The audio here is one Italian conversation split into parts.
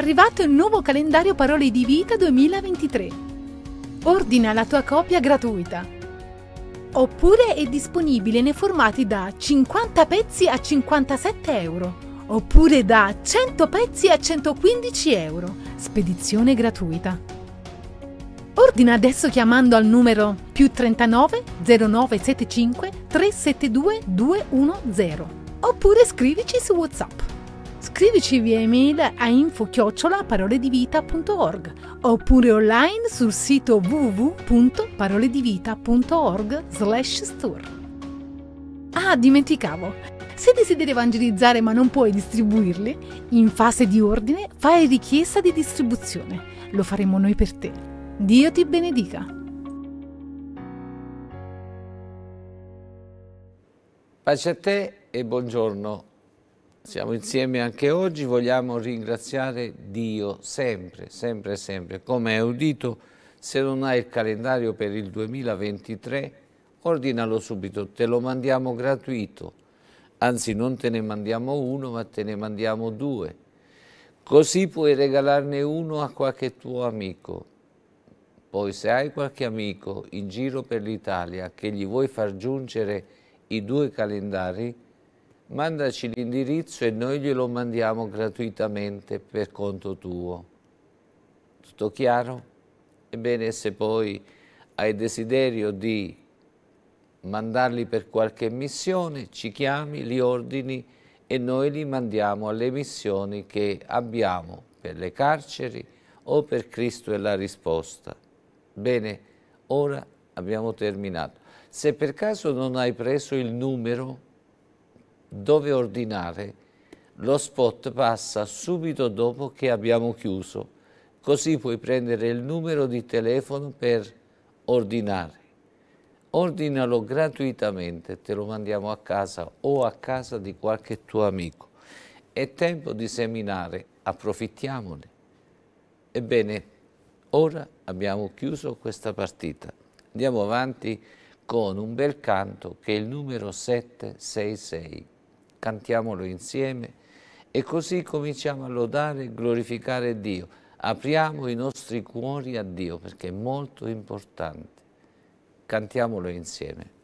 arrivato il nuovo calendario Parole di Vita 2023. Ordina la tua copia gratuita. Oppure è disponibile nei formati da 50 pezzi a 57 euro. Oppure da 100 pezzi a 115 euro. Spedizione gratuita. Ordina adesso chiamando al numero più 39 0975 372 210 oppure scrivici su WhatsApp. Scrivici via email a info-paroledivita.org oppure online sul sito www.paroledivita.org slash store. Ah, dimenticavo! Se desideri evangelizzare ma non puoi distribuirli, in fase di ordine fai richiesta di distribuzione. Lo faremo noi per te. Dio ti benedica. Pace a te e buongiorno siamo insieme anche oggi, vogliamo ringraziare Dio sempre, sempre, sempre. Come hai udito, se non hai il calendario per il 2023, ordinalo subito, te lo mandiamo gratuito. Anzi, non te ne mandiamo uno, ma te ne mandiamo due. Così puoi regalarne uno a qualche tuo amico. Poi se hai qualche amico in giro per l'Italia che gli vuoi far giungere i due calendari, mandaci l'indirizzo e noi glielo mandiamo gratuitamente per conto tuo. Tutto chiaro? Ebbene, se poi hai desiderio di mandarli per qualche missione, ci chiami, li ordini e noi li mandiamo alle missioni che abbiamo per le carceri o per Cristo e la risposta. Bene, ora abbiamo terminato. Se per caso non hai preso il numero dove ordinare, lo spot passa subito dopo che abbiamo chiuso, così puoi prendere il numero di telefono per ordinare. Ordinalo gratuitamente, te lo mandiamo a casa o a casa di qualche tuo amico. È tempo di seminare, approfittiamone. Ebbene, ora abbiamo chiuso questa partita. Andiamo avanti con un bel canto che è il numero 766 cantiamolo insieme e così cominciamo a lodare e glorificare Dio. Apriamo i nostri cuori a Dio perché è molto importante. Cantiamolo insieme.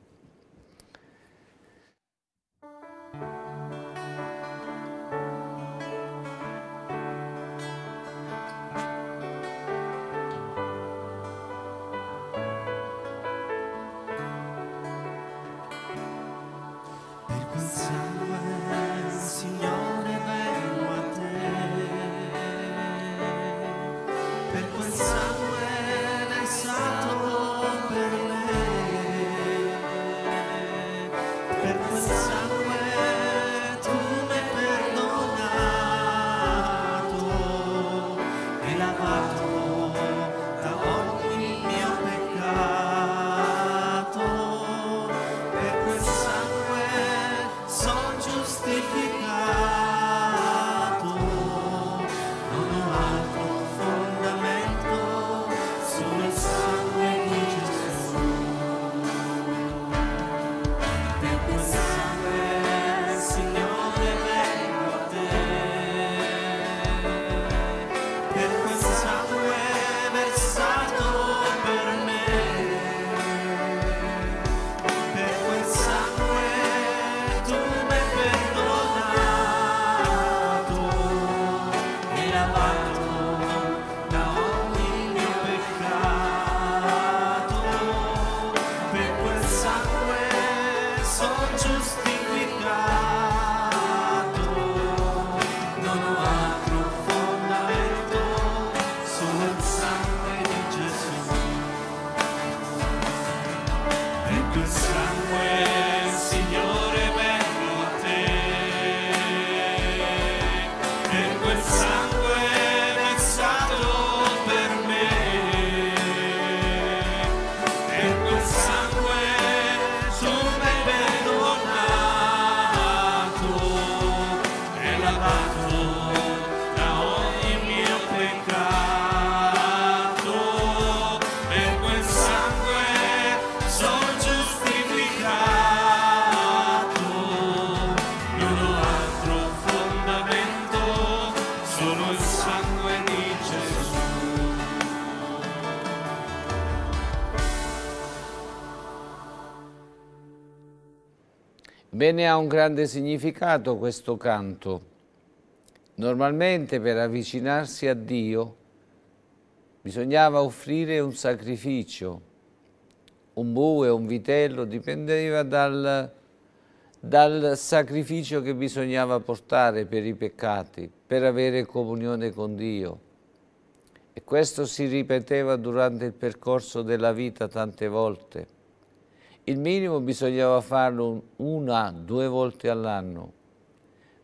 Bene ha un grande significato questo canto. Normalmente per avvicinarsi a Dio bisognava offrire un sacrificio, un bue, un vitello, dipendeva dal, dal sacrificio che bisognava portare per i peccati, per avere comunione con Dio. E questo si ripeteva durante il percorso della vita tante volte. Il minimo bisognava farlo una, due volte all'anno,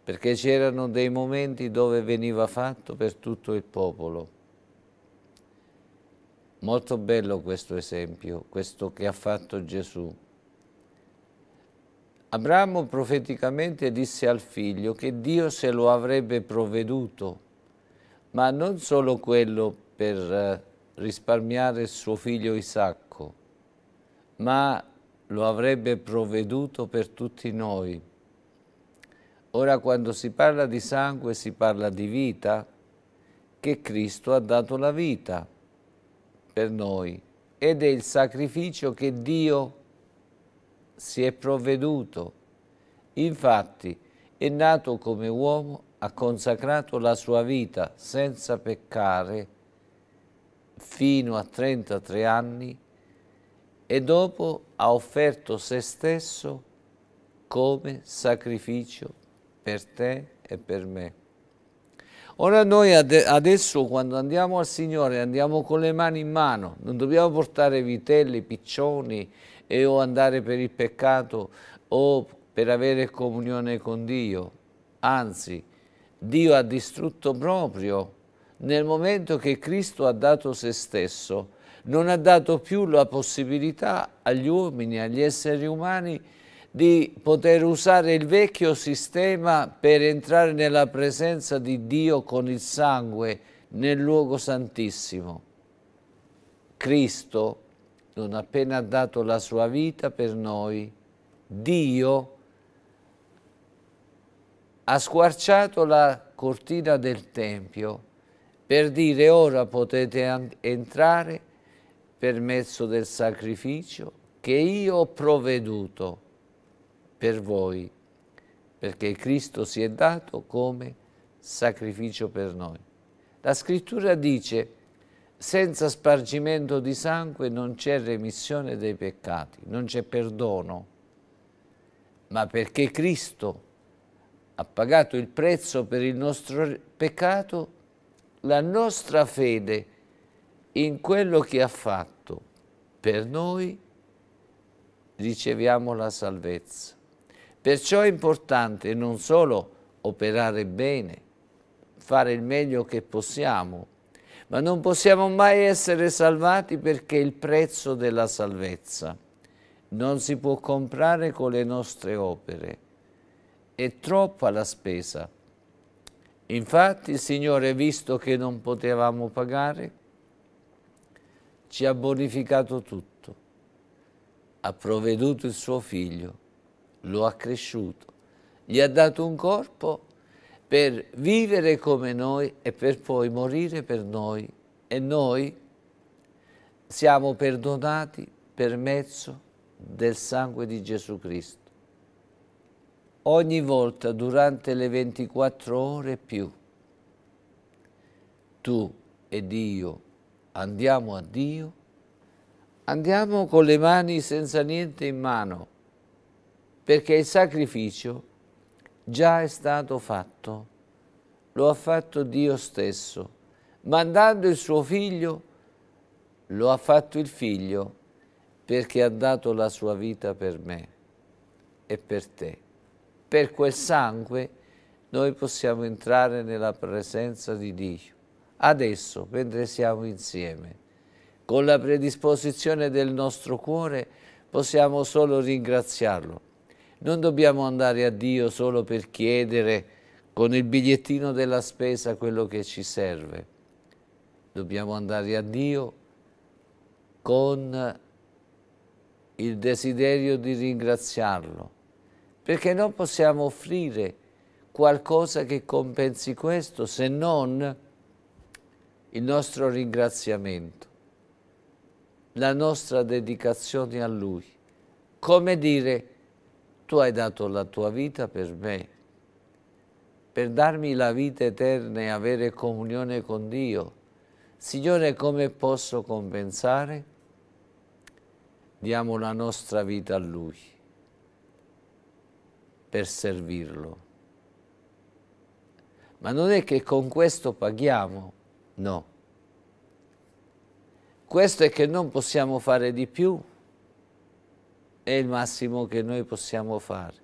perché c'erano dei momenti dove veniva fatto per tutto il popolo. Molto bello questo esempio, questo che ha fatto Gesù. Abramo profeticamente disse al figlio che Dio se lo avrebbe provveduto, ma non solo quello per eh, risparmiare suo figlio Isacco, ma lo avrebbe provveduto per tutti noi. Ora quando si parla di sangue si parla di vita, che Cristo ha dato la vita per noi ed è il sacrificio che Dio si è provveduto. Infatti è nato come uomo, ha consacrato la sua vita senza peccare fino a 33 anni e dopo ha offerto se stesso come sacrificio per te e per me. Ora noi adesso quando andiamo al Signore andiamo con le mani in mano, non dobbiamo portare vitelli, piccioni e o andare per il peccato o per avere comunione con Dio. Anzi, Dio ha distrutto proprio nel momento che Cristo ha dato se stesso non ha dato più la possibilità agli uomini, agli esseri umani, di poter usare il vecchio sistema per entrare nella presenza di Dio con il sangue nel luogo santissimo. Cristo, non appena ha dato la sua vita per noi, Dio ha squarciato la cortina del Tempio per dire ora potete entrare per mezzo del sacrificio che io ho provveduto per voi, perché Cristo si è dato come sacrificio per noi. La scrittura dice, senza spargimento di sangue non c'è remissione dei peccati, non c'è perdono, ma perché Cristo ha pagato il prezzo per il nostro peccato, la nostra fede in quello che ha fatto per noi riceviamo la salvezza. Perciò è importante non solo operare bene, fare il meglio che possiamo, ma non possiamo mai essere salvati perché il prezzo della salvezza non si può comprare con le nostre opere. È troppa la spesa. Infatti il Signore, visto che non potevamo pagare, ci ha bonificato tutto, ha provveduto il suo figlio, lo ha cresciuto, gli ha dato un corpo per vivere come noi e per poi morire per noi e noi siamo perdonati per mezzo del sangue di Gesù Cristo. Ogni volta durante le 24 ore più tu ed io andiamo a Dio, andiamo con le mani senza niente in mano, perché il sacrificio già è stato fatto, lo ha fatto Dio stesso, mandando il suo figlio, lo ha fatto il figlio perché ha dato la sua vita per me e per te. Per quel sangue noi possiamo entrare nella presenza di Dio adesso, mentre siamo insieme. Con la predisposizione del nostro cuore possiamo solo ringraziarlo. Non dobbiamo andare a Dio solo per chiedere con il bigliettino della spesa quello che ci serve. Dobbiamo andare a Dio con il desiderio di ringraziarlo, perché non possiamo offrire qualcosa che compensi questo se non il nostro ringraziamento, la nostra dedicazione a Lui. Come dire, tu hai dato la tua vita per me, per darmi la vita eterna e avere comunione con Dio. Signore, come posso compensare? Diamo la nostra vita a Lui per servirlo. Ma non è che con questo paghiamo, No. Questo è che non possiamo fare di più, è il massimo che noi possiamo fare.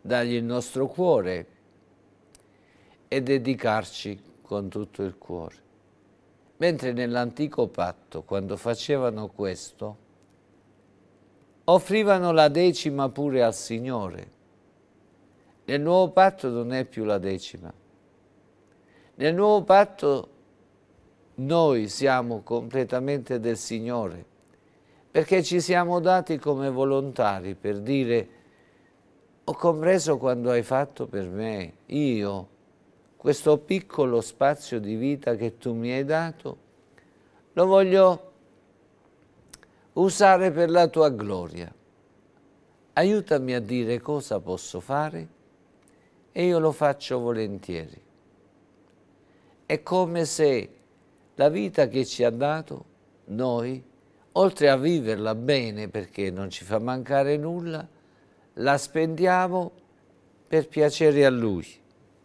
Dargli il nostro cuore e dedicarci con tutto il cuore. Mentre nell'antico patto, quando facevano questo, offrivano la decima pure al Signore. Nel nuovo patto non è più la decima. Nel nuovo patto noi siamo completamente del Signore, perché ci siamo dati come volontari per dire ho compreso quando hai fatto per me, io, questo piccolo spazio di vita che tu mi hai dato, lo voglio usare per la tua gloria. Aiutami a dire cosa posso fare e io lo faccio volentieri. È come se la vita che ci ha dato, noi, oltre a viverla bene perché non ci fa mancare nulla, la spendiamo per piacere a Lui.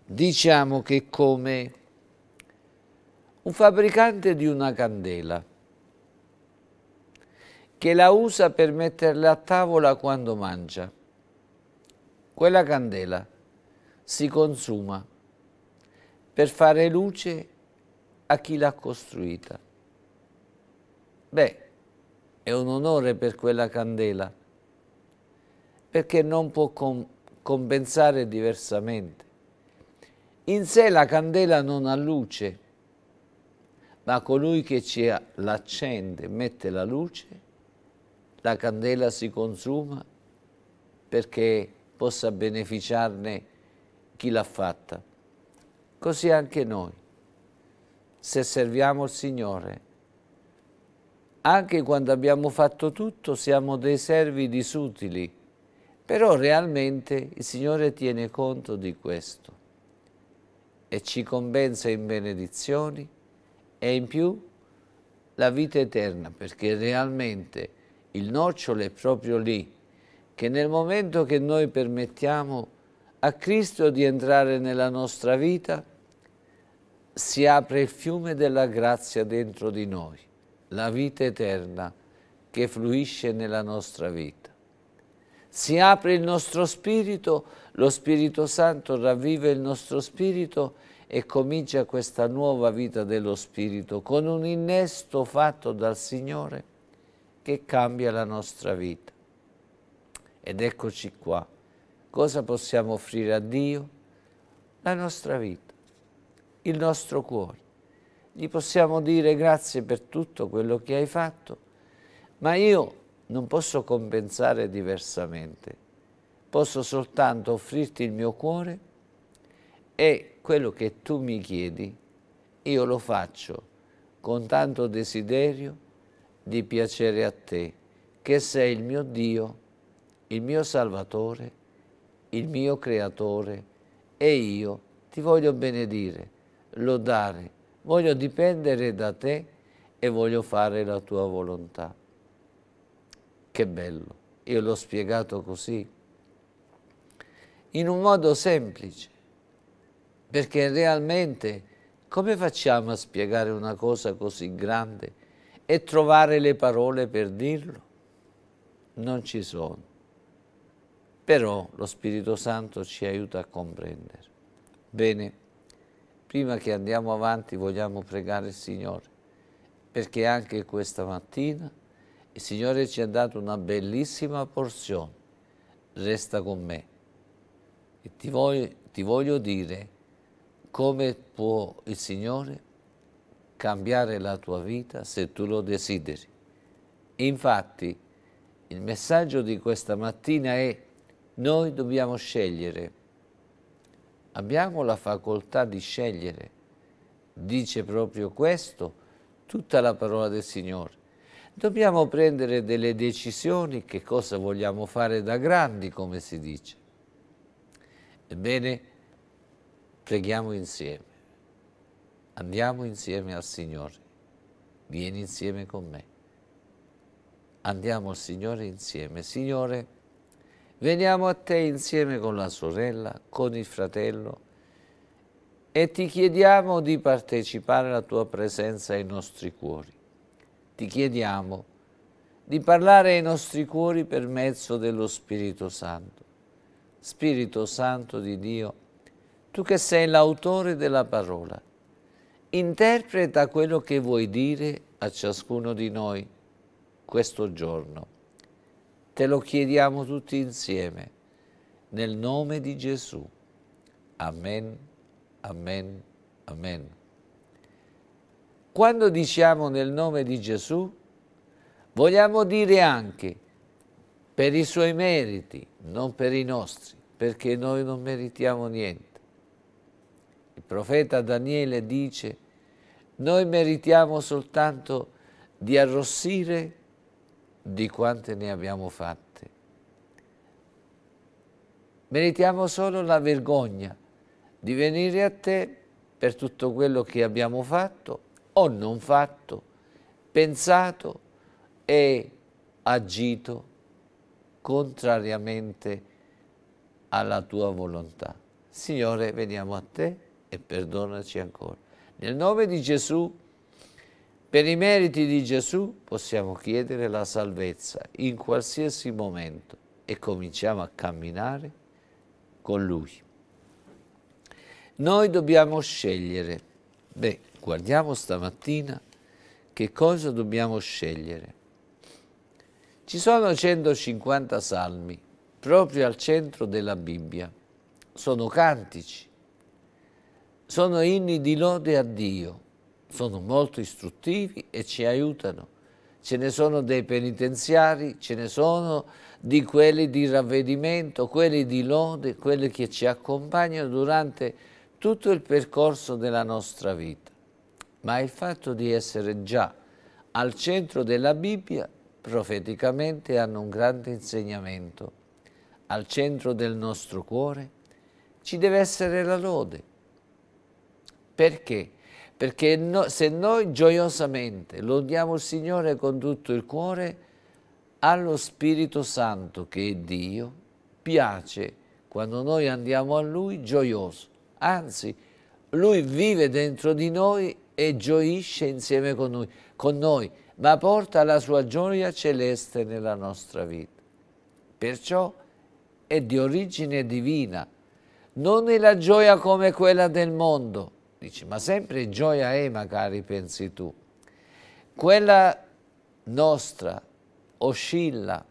Diciamo che come un fabbricante di una candela che la usa per metterla a tavola quando mangia. Quella candela si consuma per fare luce a chi l'ha costruita. Beh, è un onore per quella candela, perché non può com compensare diversamente. In sé la candela non ha luce, ma colui che l'accende, mette la luce, la candela si consuma perché possa beneficiarne chi l'ha fatta. Così anche noi se serviamo il Signore. Anche quando abbiamo fatto tutto siamo dei servi disutili, però realmente il Signore tiene conto di questo e ci compensa in benedizioni e in più la vita eterna, perché realmente il nocciolo è proprio lì, che nel momento che noi permettiamo a Cristo di entrare nella nostra vita, si apre il fiume della grazia dentro di noi, la vita eterna che fluisce nella nostra vita. Si apre il nostro spirito, lo Spirito Santo ravvive il nostro spirito e comincia questa nuova vita dello spirito con un innesto fatto dal Signore che cambia la nostra vita. Ed eccoci qua. Cosa possiamo offrire a Dio? La nostra vita il nostro cuore. Gli possiamo dire grazie per tutto quello che hai fatto, ma io non posso compensare diversamente. Posso soltanto offrirti il mio cuore e quello che tu mi chiedi io lo faccio con tanto desiderio di piacere a te, che sei il mio Dio, il mio Salvatore, il mio Creatore, e io ti voglio benedire lodare, voglio dipendere da te e voglio fare la tua volontà. Che bello, io l'ho spiegato così, in un modo semplice, perché realmente come facciamo a spiegare una cosa così grande e trovare le parole per dirlo? Non ci sono. Però lo Spirito Santo ci aiuta a comprendere. Bene prima che andiamo avanti vogliamo pregare il Signore, perché anche questa mattina il Signore ci ha dato una bellissima porzione. Resta con me. E ti voglio, ti voglio dire come può il Signore cambiare la tua vita se tu lo desideri. Infatti, il messaggio di questa mattina è noi dobbiamo scegliere abbiamo la facoltà di scegliere. Dice proprio questo tutta la parola del Signore. Dobbiamo prendere delle decisioni che cosa vogliamo fare da grandi, come si dice. Ebbene, preghiamo insieme. Andiamo insieme al Signore. Vieni insieme con me. Andiamo al Signore insieme. Signore, Veniamo a te insieme con la sorella, con il fratello e ti chiediamo di partecipare alla tua presenza ai nostri cuori. Ti chiediamo di parlare ai nostri cuori per mezzo dello Spirito Santo. Spirito Santo di Dio, tu che sei l'autore della parola, interpreta quello che vuoi dire a ciascuno di noi questo giorno. Te lo chiediamo tutti insieme, nel nome di Gesù. Amen, amen, amen. Quando diciamo nel nome di Gesù, vogliamo dire anche per i suoi meriti, non per i nostri, perché noi non meritiamo niente. Il profeta Daniele dice, noi meritiamo soltanto di arrossire di quante ne abbiamo fatte. Meritiamo solo la vergogna di venire a te per tutto quello che abbiamo fatto o non fatto, pensato e agito contrariamente alla tua volontà. Signore, veniamo a te e perdonaci ancora. Nel nome di Gesù per i meriti di Gesù possiamo chiedere la salvezza in qualsiasi momento e cominciamo a camminare con Lui. Noi dobbiamo scegliere. Beh, guardiamo stamattina che cosa dobbiamo scegliere. Ci sono 150 salmi proprio al centro della Bibbia. Sono cantici, sono inni di lode a Dio, sono molto istruttivi e ci aiutano. Ce ne sono dei penitenziari, ce ne sono di quelli di ravvedimento, quelli di lode, quelli che ci accompagnano durante tutto il percorso della nostra vita. Ma il fatto di essere già al centro della Bibbia profeticamente hanno un grande insegnamento. Al centro del nostro cuore ci deve essere la lode. Perché? Perché no, se noi gioiosamente lodiamo il Signore con tutto il cuore, allo Spirito Santo, che è Dio, piace quando noi andiamo a Lui gioioso. Anzi, Lui vive dentro di noi e gioisce insieme con noi, con noi ma porta la sua gioia celeste nella nostra vita. Perciò è di origine divina, non è la gioia come quella del mondo, dice, ma sempre gioia è, magari pensi tu. Quella nostra oscilla,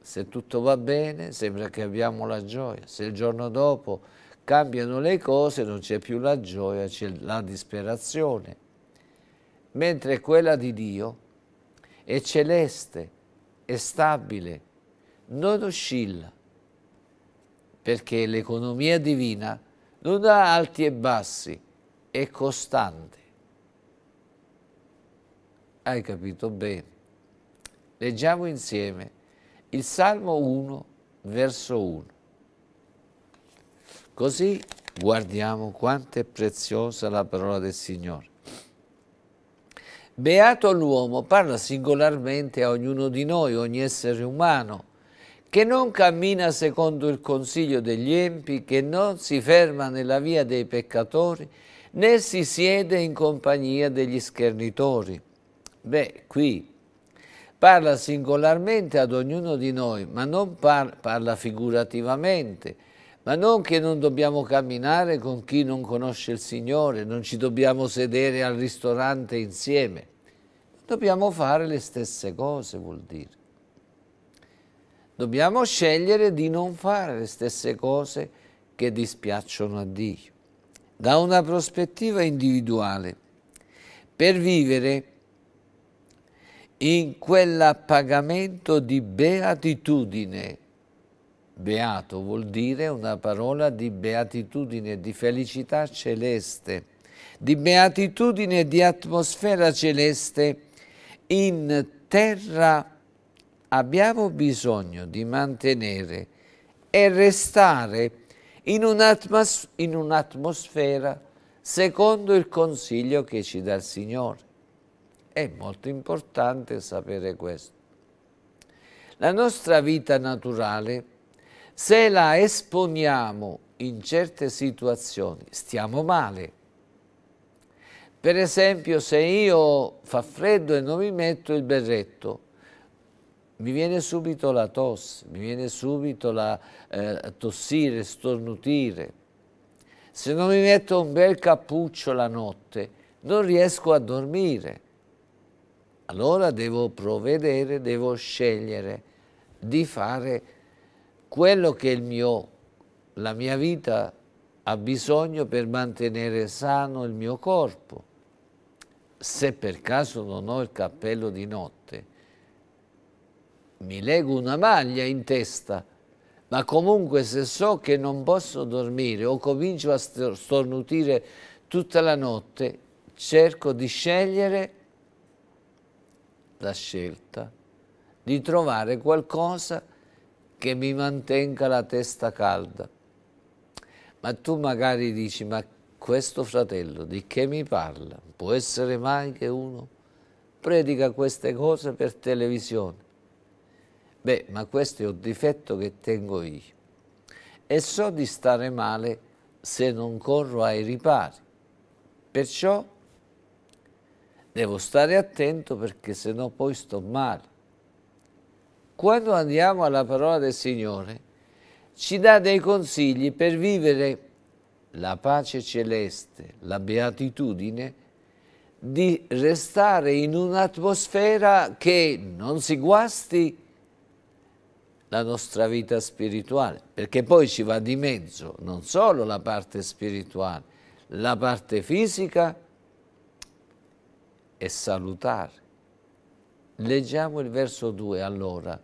se tutto va bene sembra che abbiamo la gioia, se il giorno dopo cambiano le cose non c'è più la gioia, c'è la disperazione. Mentre quella di Dio è celeste, è stabile, non oscilla, perché l'economia divina non ha alti e bassi, e costante. Hai capito bene. Leggiamo insieme il Salmo 1, verso 1. Così guardiamo quanto è preziosa la parola del Signore. Beato l'uomo, parla singolarmente a ognuno di noi, ogni essere umano, che non cammina secondo il consiglio degli empi, che non si ferma nella via dei peccatori, né si siede in compagnia degli schernitori. Beh, qui parla singolarmente ad ognuno di noi, ma non par parla figurativamente, ma non che non dobbiamo camminare con chi non conosce il Signore, non ci dobbiamo sedere al ristorante insieme. Dobbiamo fare le stesse cose, vuol dire. Dobbiamo scegliere di non fare le stesse cose che dispiacciono a Dio da una prospettiva individuale per vivere in quell'appagamento di beatitudine. Beato vuol dire una parola di beatitudine, di felicità celeste, di beatitudine di atmosfera celeste. In terra abbiamo bisogno di mantenere e restare in un'atmosfera secondo il consiglio che ci dà il Signore. È molto importante sapere questo. La nostra vita naturale, se la esponiamo in certe situazioni, stiamo male. Per esempio, se io fa freddo e non mi metto il berretto, mi viene subito la tosse, mi viene subito la eh, tossire, stornutire. Se non mi metto un bel cappuccio la notte, non riesco a dormire. Allora devo provvedere, devo scegliere di fare quello che mio, la mia vita ha bisogno per mantenere sano il mio corpo. Se per caso non ho il cappello di notte, mi leggo una maglia in testa, ma comunque se so che non posso dormire o comincio a stornutire tutta la notte, cerco di scegliere la scelta, di trovare qualcosa che mi mantenga la testa calda. Ma tu magari dici, ma questo fratello di che mi parla? Può essere mai che uno predica queste cose per televisione? Beh, ma questo è un difetto che tengo io. E so di stare male se non corro ai ripari. Perciò devo stare attento perché sennò poi sto male. Quando andiamo alla parola del Signore, ci dà dei consigli per vivere la pace celeste, la beatitudine, di restare in un'atmosfera che non si guasti la nostra vita spirituale, perché poi ci va di mezzo non solo la parte spirituale, la parte fisica e salutare. Leggiamo il verso 2 allora.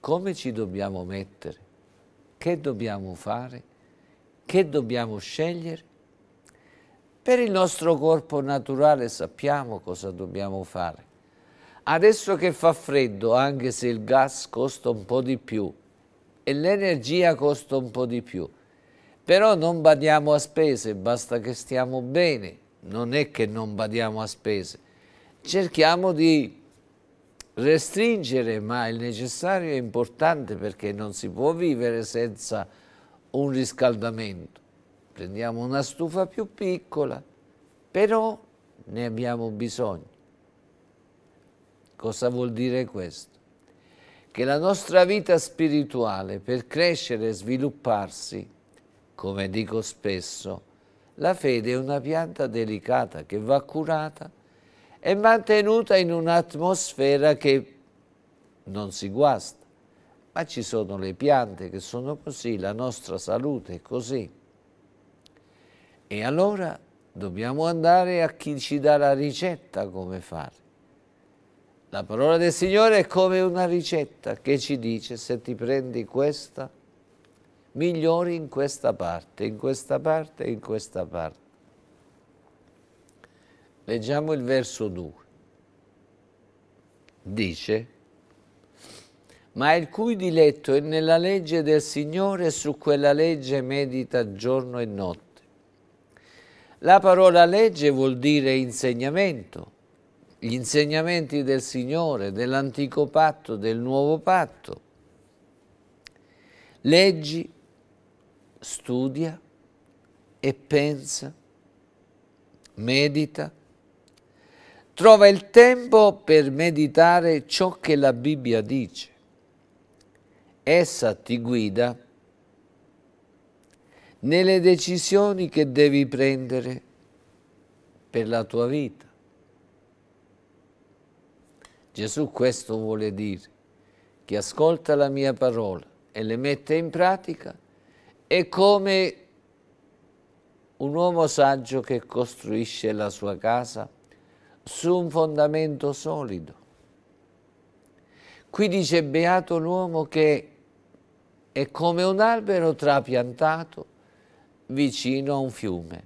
Come ci dobbiamo mettere? Che dobbiamo fare? Che dobbiamo scegliere? Per il nostro corpo naturale sappiamo cosa dobbiamo fare Adesso che fa freddo, anche se il gas costa un po' di più e l'energia costa un po' di più, però non badiamo a spese, basta che stiamo bene, non è che non badiamo a spese. Cerchiamo di restringere, ma il necessario è importante perché non si può vivere senza un riscaldamento. Prendiamo una stufa più piccola, però ne abbiamo bisogno. Cosa vuol dire questo? Che la nostra vita spirituale per crescere e svilupparsi, come dico spesso, la fede è una pianta delicata che va curata e mantenuta in un'atmosfera che non si guasta. Ma ci sono le piante che sono così, la nostra salute è così. E allora dobbiamo andare a chi ci dà la ricetta come fare. La parola del Signore è come una ricetta che ci dice se ti prendi questa, migliori in questa parte, in questa parte e in questa parte. Leggiamo il verso 2. Dice, ma il cui diletto è nella legge del Signore, su quella legge medita giorno e notte. La parola legge vuol dire insegnamento, gli insegnamenti del Signore, dell'antico patto, del nuovo patto. Leggi, studia e pensa, medita. Trova il tempo per meditare ciò che la Bibbia dice. Essa ti guida nelle decisioni che devi prendere per la tua vita Gesù questo vuole dire. Chi ascolta la mia parola e le mette in pratica è come un uomo saggio che costruisce la sua casa su un fondamento solido. Qui dice beato l'uomo che è come un albero trapiantato vicino a un fiume,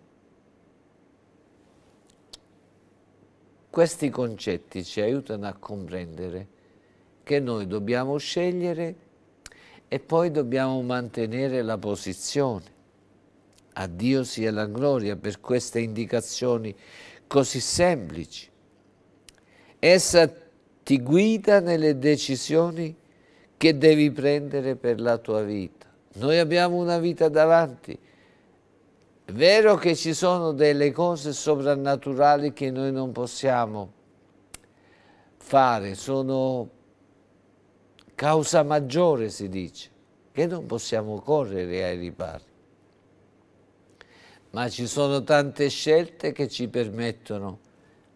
Questi concetti ci aiutano a comprendere che noi dobbiamo scegliere e poi dobbiamo mantenere la posizione. A Dio sia la gloria per queste indicazioni così semplici. Essa ti guida nelle decisioni che devi prendere per la tua vita. Noi abbiamo una vita davanti, è vero che ci sono delle cose sovrannaturali che noi non possiamo fare, sono causa maggiore, si dice, che non possiamo correre ai ripari. Ma ci sono tante scelte che ci permettono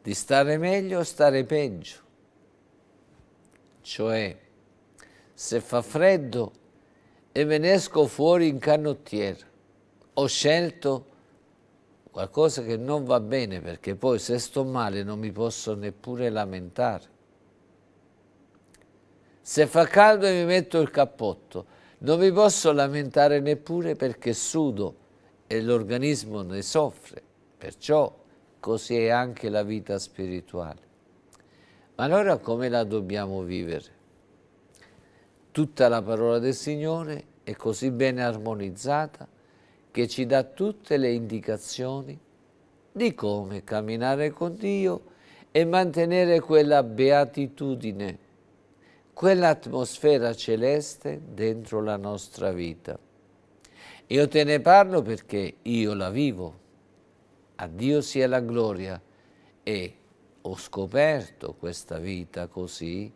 di stare meglio o stare peggio. Cioè, se fa freddo e me ne esco fuori in canottiera, ho scelto qualcosa che non va bene perché poi se sto male non mi posso neppure lamentare. Se fa caldo e mi metto il cappotto, non mi posso lamentare neppure perché sudo e l'organismo ne soffre. Perciò così è anche la vita spirituale. Ma allora come la dobbiamo vivere? Tutta la parola del Signore è così ben armonizzata che ci dà tutte le indicazioni di come camminare con Dio e mantenere quella beatitudine, quell'atmosfera celeste dentro la nostra vita. Io te ne parlo perché io la vivo. A Dio sia la gloria e ho scoperto questa vita così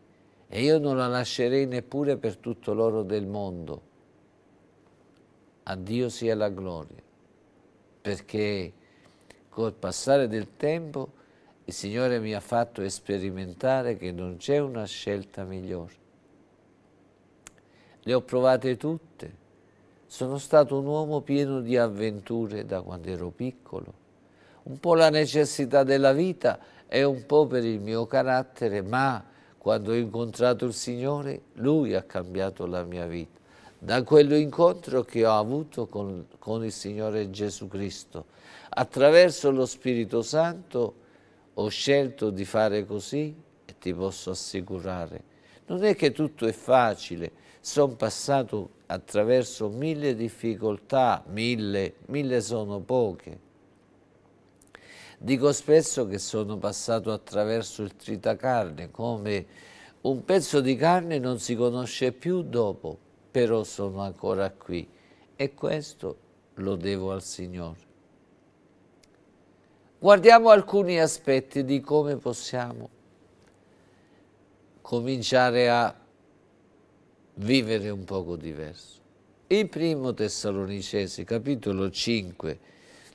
e io non la lascerei neppure per tutto l'oro del mondo a Dio sia la gloria, perché col passare del tempo il Signore mi ha fatto sperimentare che non c'è una scelta migliore. Le ho provate tutte. Sono stato un uomo pieno di avventure da quando ero piccolo. Un po' la necessità della vita e un po' per il mio carattere, ma quando ho incontrato il Signore, Lui ha cambiato la mia vita da quell'incontro che ho avuto con, con il Signore Gesù Cristo. Attraverso lo Spirito Santo ho scelto di fare così e ti posso assicurare. Non è che tutto è facile, sono passato attraverso mille difficoltà, mille, mille sono poche. Dico spesso che sono passato attraverso il tritacarne, come un pezzo di carne non si conosce più dopo però sono ancora qui e questo lo devo al Signore. Guardiamo alcuni aspetti di come possiamo cominciare a vivere un poco diverso. In primo Tessalonicesi, capitolo 5,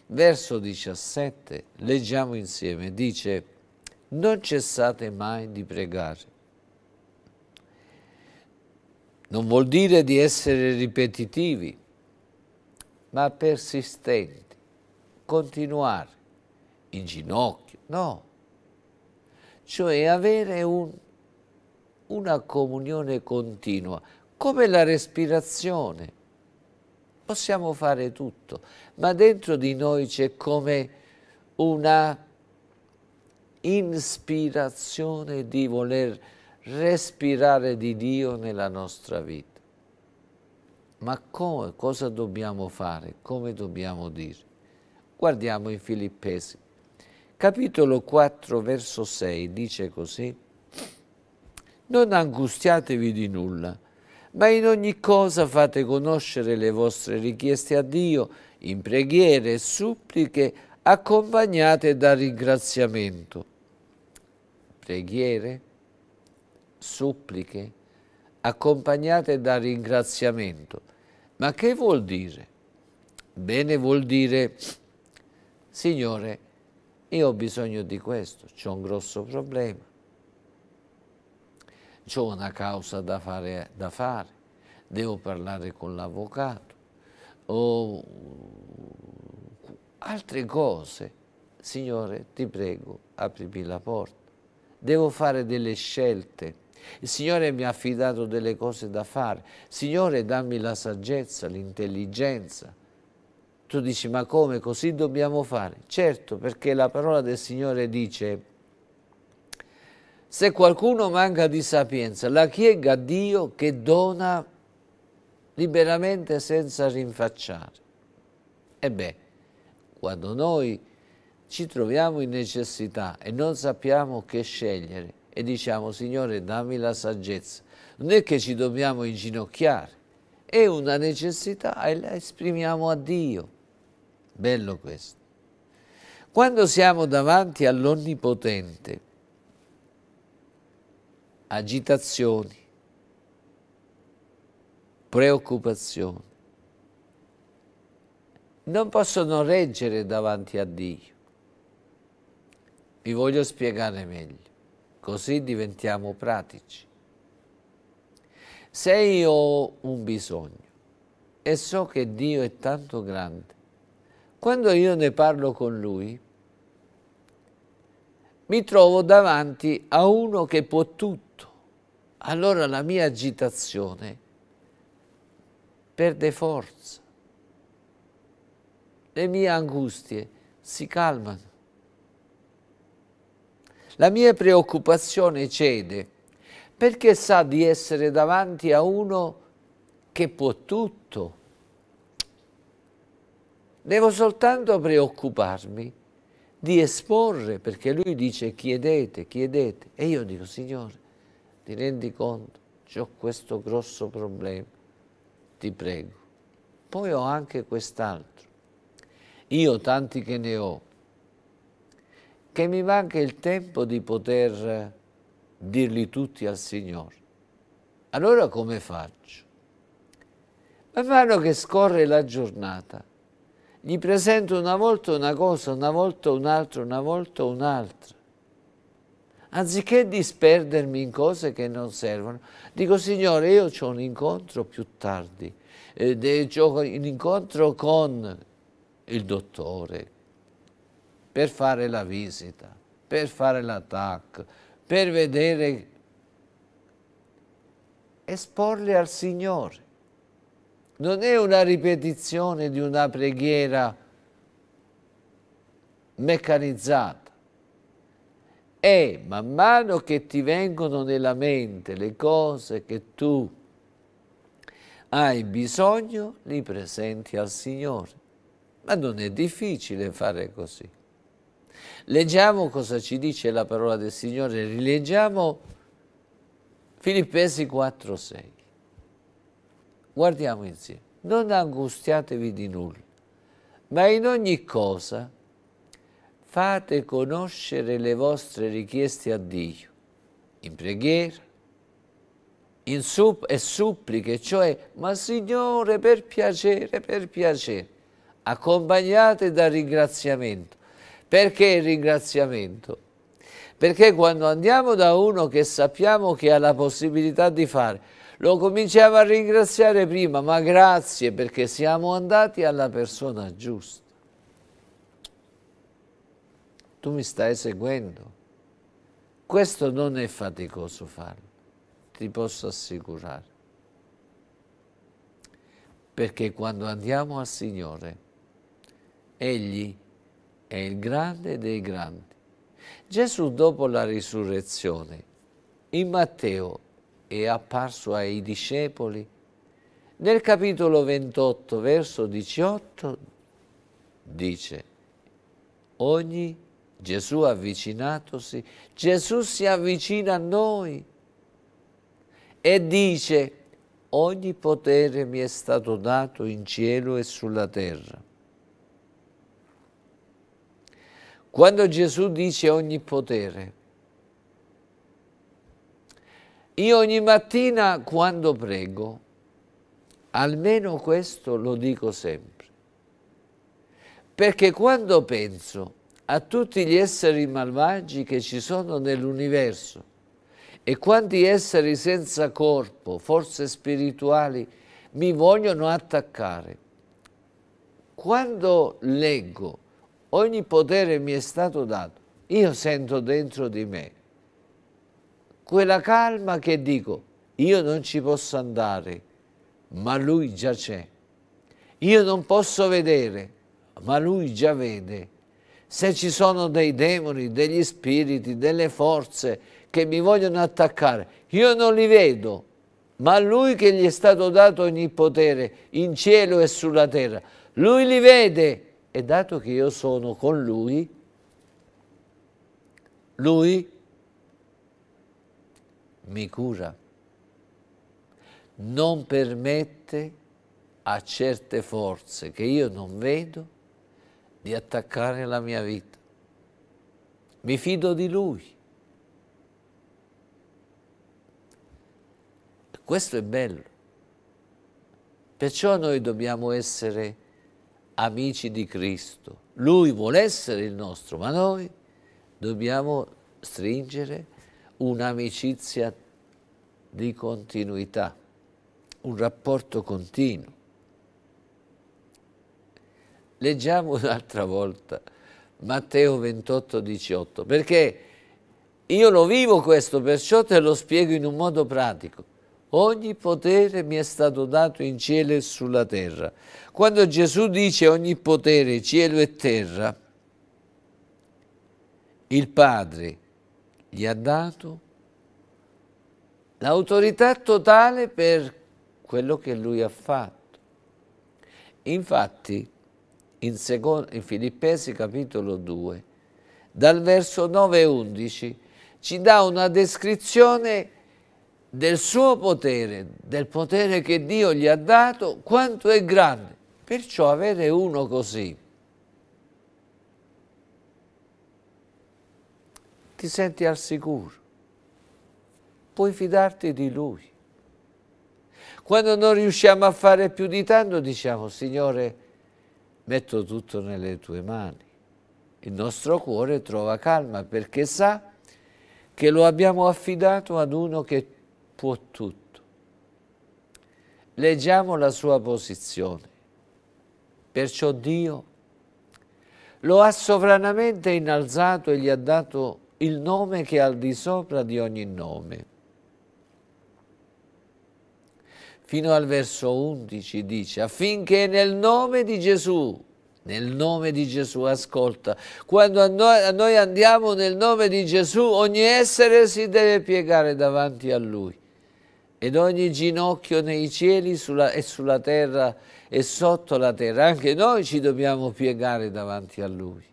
verso 17, leggiamo insieme, dice «Non cessate mai di pregare» Non vuol dire di essere ripetitivi, ma persistenti, continuare, in ginocchio, no. Cioè avere un, una comunione continua, come la respirazione. Possiamo fare tutto, ma dentro di noi c'è come una ispirazione di voler respirare di Dio nella nostra vita. Ma come, cosa dobbiamo fare? Come dobbiamo dire? Guardiamo in Filippesi. Capitolo 4, verso 6 dice così, Non angustiatevi di nulla, ma in ogni cosa fate conoscere le vostre richieste a Dio in preghiere e suppliche accompagnate da ringraziamento. Preghiere, suppliche, accompagnate da ringraziamento. Ma che vuol dire? Bene vuol dire, Signore, io ho bisogno di questo, c'è un grosso problema, c'è una causa da fare, da fare, devo parlare con l'avvocato, o altre cose. Signore, ti prego, aprimi la porta. Devo fare delle scelte il Signore mi ha affidato delle cose da fare, Signore dammi la saggezza, l'intelligenza. Tu dici ma come così dobbiamo fare? Certo perché la parola del Signore dice se qualcuno manca di sapienza la chiega a Dio che dona liberamente senza rinfacciare. Ebbene, quando noi ci troviamo in necessità e non sappiamo che scegliere, e diciamo Signore dammi la saggezza. Non è che ci dobbiamo inginocchiare, è una necessità e la esprimiamo a Dio. Bello questo. Quando siamo davanti all'Onnipotente, agitazioni, preoccupazioni, non possono reggere davanti a Dio. Vi voglio spiegare meglio così diventiamo pratici. Se io ho un bisogno e so che Dio è tanto grande, quando io ne parlo con Lui, mi trovo davanti a uno che può tutto. Allora la mia agitazione perde forza, le mie angustie si calmano. La mia preoccupazione cede perché sa di essere davanti a uno che può tutto. Devo soltanto preoccuparmi di esporre, perché lui dice chiedete, chiedete. E io dico, Signore, ti rendi conto, ho questo grosso problema, ti prego. Poi ho anche quest'altro. Io tanti che ne ho, che mi manca il tempo di poter dirli tutti al Signore. Allora come faccio? Man mano che scorre la giornata, gli presento una volta una cosa, una volta un'altra, una volta un'altra. Anziché disperdermi in cose che non servono, dico Signore, io ho un incontro più tardi, eh, ho un incontro con il dottore, per fare la visita, per fare l'attacco, per vedere, esporle al Signore. Non è una ripetizione di una preghiera meccanizzata. È man mano che ti vengono nella mente le cose che tu hai bisogno, li presenti al Signore. Ma non è difficile fare così. Leggiamo cosa ci dice la parola del Signore, rileggiamo Filippesi 4,6. Guardiamo insieme. Non angustiatevi di nulla, ma in ogni cosa fate conoscere le vostre richieste a Dio, in preghiera, in supp e suppliche, cioè, ma Signore, per piacere, per piacere, accompagnate da ringraziamento perché il ringraziamento? Perché quando andiamo da uno che sappiamo che ha la possibilità di fare, lo cominciamo a ringraziare prima, ma grazie perché siamo andati alla persona giusta. Tu mi stai seguendo? Questo non è faticoso farlo, ti posso assicurare. Perché quando andiamo al Signore, Egli è il grande dei grandi. Gesù dopo la risurrezione, in Matteo è apparso ai discepoli nel capitolo 28, verso 18, dice, ogni Gesù avvicinatosi, Gesù si avvicina a noi e dice, ogni potere mi è stato dato in cielo e sulla terra. Quando Gesù dice ogni potere, io ogni mattina quando prego, almeno questo lo dico sempre, perché quando penso a tutti gli esseri malvagi che ci sono nell'universo e quanti esseri senza corpo, forze spirituali, mi vogliono attaccare, quando leggo ogni potere mi è stato dato, io sento dentro di me quella calma che dico, io non ci posso andare, ma lui già c'è. Io non posso vedere, ma lui già vede. Se ci sono dei demoni, degli spiriti, delle forze che mi vogliono attaccare, io non li vedo, ma lui che gli è stato dato ogni potere in cielo e sulla terra, lui li vede e dato che io sono con lui, lui mi cura, non permette a certe forze che io non vedo di attaccare la mia vita. Mi fido di lui. Questo è bello. Perciò noi dobbiamo essere amici di Cristo. Lui vuole essere il nostro, ma noi dobbiamo stringere un'amicizia di continuità, un rapporto continuo. Leggiamo un'altra volta Matteo 28, 18, perché io lo vivo questo, perciò te lo spiego in un modo pratico ogni potere mi è stato dato in cielo e sulla terra. Quando Gesù dice ogni potere, cielo e terra, il Padre gli ha dato l'autorità totale per quello che lui ha fatto. Infatti, in, secondo, in Filippesi capitolo 2, dal verso 9 e 11, ci dà una descrizione del suo potere, del potere che Dio gli ha dato, quanto è grande. Perciò avere uno così ti senti al sicuro, puoi fidarti di Lui. Quando non riusciamo a fare più di tanto diciamo, Signore, metto tutto nelle tue mani. Il nostro cuore trova calma perché sa che lo abbiamo affidato ad uno che può tutto. Leggiamo la sua posizione. Perciò Dio lo ha sovranamente innalzato e gli ha dato il nome che è al di sopra di ogni nome. Fino al verso 11 dice, affinché nel nome di Gesù, nel nome di Gesù, ascolta, quando noi, noi andiamo nel nome di Gesù, ogni essere si deve piegare davanti a Lui ed ogni ginocchio nei cieli sulla, e sulla terra e sotto la terra. Anche noi ci dobbiamo piegare davanti a Lui.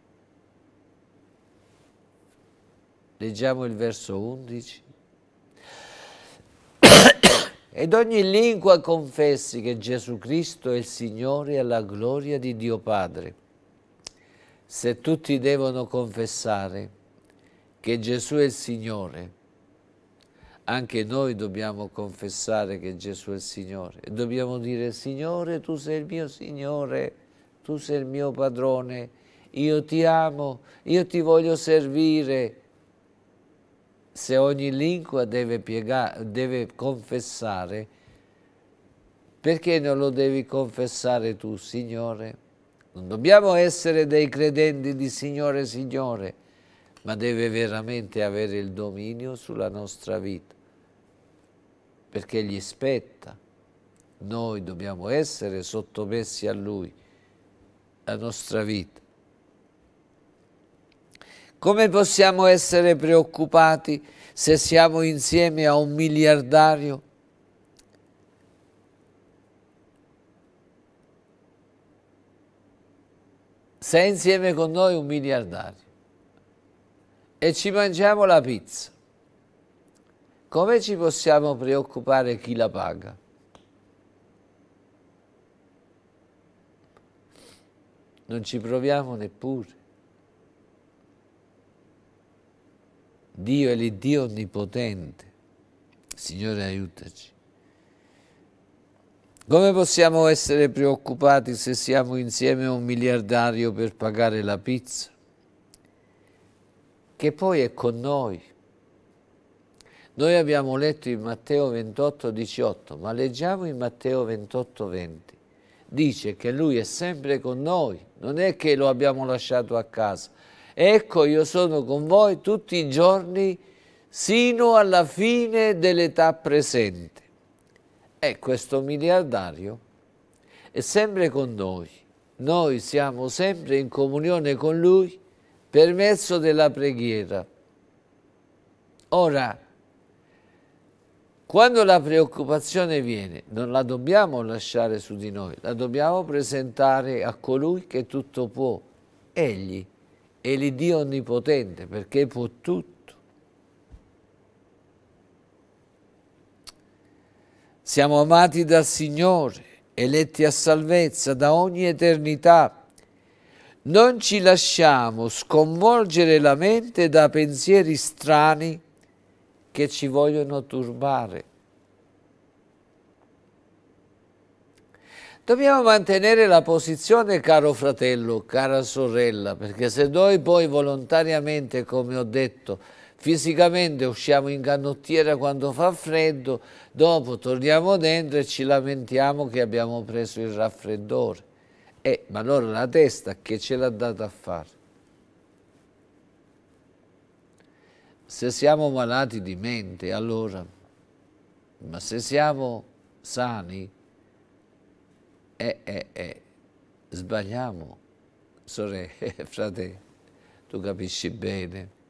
Leggiamo il verso 11. ed ogni lingua confessi che Gesù Cristo è il Signore alla gloria di Dio Padre. Se tutti devono confessare che Gesù è il Signore, anche noi dobbiamo confessare che Gesù è il Signore. E dobbiamo dire, Signore, tu sei il mio Signore, tu sei il mio padrone, io ti amo, io ti voglio servire. Se ogni lingua deve, piegare, deve confessare, perché non lo devi confessare tu, Signore? Non dobbiamo essere dei credenti di Signore, Signore, ma deve veramente avere il dominio sulla nostra vita, perché gli spetta. Noi dobbiamo essere sottomessi a Lui, la nostra vita. Come possiamo essere preoccupati se siamo insieme a un miliardario? Se è insieme con noi un miliardario e ci mangiamo la pizza, come ci possiamo preoccupare chi la paga? Non ci proviamo neppure. Dio è l'Iddio onnipotente. Signore aiutaci. Come possiamo essere preoccupati se siamo insieme a un miliardario per pagare la pizza? che poi è con noi. Noi abbiamo letto in Matteo 28, 18, ma leggiamo in Matteo 28, 20. Dice che Lui è sempre con noi, non è che lo abbiamo lasciato a casa. Ecco, io sono con voi tutti i giorni sino alla fine dell'età presente. E questo miliardario è sempre con noi. Noi siamo sempre in comunione con Lui per mezzo della preghiera. Ora, quando la preoccupazione viene, non la dobbiamo lasciare su di noi, la dobbiamo presentare a colui che tutto può, egli, è l'Iddio Onnipotente, perché può tutto. Siamo amati dal Signore, eletti a salvezza da ogni eternità, non ci lasciamo sconvolgere la mente da pensieri strani che ci vogliono turbare. Dobbiamo mantenere la posizione, caro fratello, cara sorella, perché se noi poi volontariamente, come ho detto, fisicamente usciamo in canottiera quando fa freddo, dopo torniamo dentro e ci lamentiamo che abbiamo preso il raffreddore. Eh, ma allora la testa che ce l'ha data a fare? Se siamo malati di mente, allora, ma se siamo sani, eh, eh, eh, sbagliamo, sorelle, frate, tu capisci bene.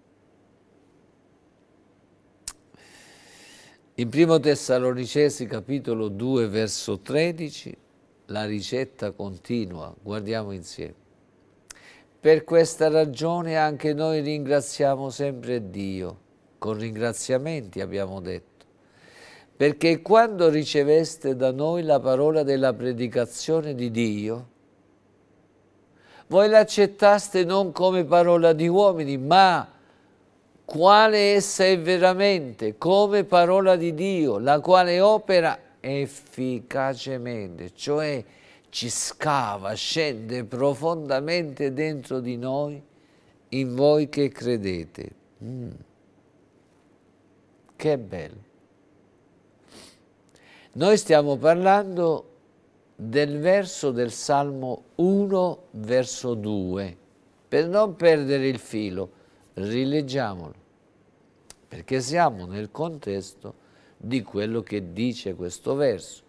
In 1 Tessalonicesi capitolo 2 verso 13 la ricetta continua, guardiamo insieme. Per questa ragione anche noi ringraziamo sempre Dio, con ringraziamenti abbiamo detto, perché quando riceveste da noi la parola della predicazione di Dio, voi l'accettaste non come parola di uomini, ma quale essa è veramente, come parola di Dio, la quale opera efficacemente, cioè ci scava, scende profondamente dentro di noi, in voi che credete. Mm. Che bello. Noi stiamo parlando del verso del Salmo 1, verso 2. Per non perdere il filo, rileggiamolo, perché siamo nel contesto di quello che dice questo verso.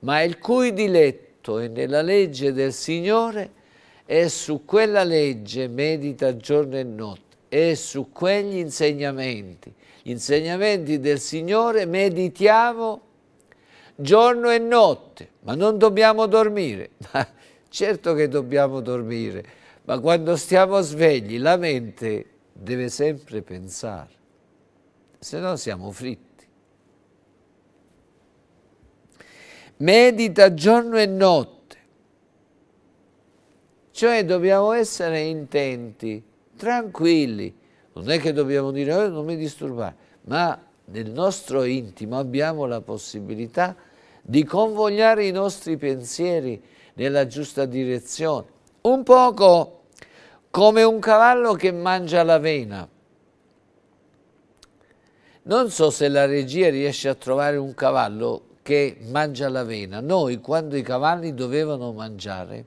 Ma il cui diletto è nella legge del Signore e su quella legge medita giorno e notte e su quegli insegnamenti, gli insegnamenti del Signore meditiamo giorno e notte, ma non dobbiamo dormire. Ma certo che dobbiamo dormire, ma quando stiamo svegli la mente deve sempre pensare, se no siamo fritti. medita giorno e notte. Cioè dobbiamo essere intenti, tranquilli. Non è che dobbiamo dire oh, non mi disturbare, ma nel nostro intimo abbiamo la possibilità di convogliare i nostri pensieri nella giusta direzione. Un poco come un cavallo che mangia l'avena. Non so se la regia riesce a trovare un cavallo che mangia l'avena. Noi, quando i cavalli dovevano mangiare,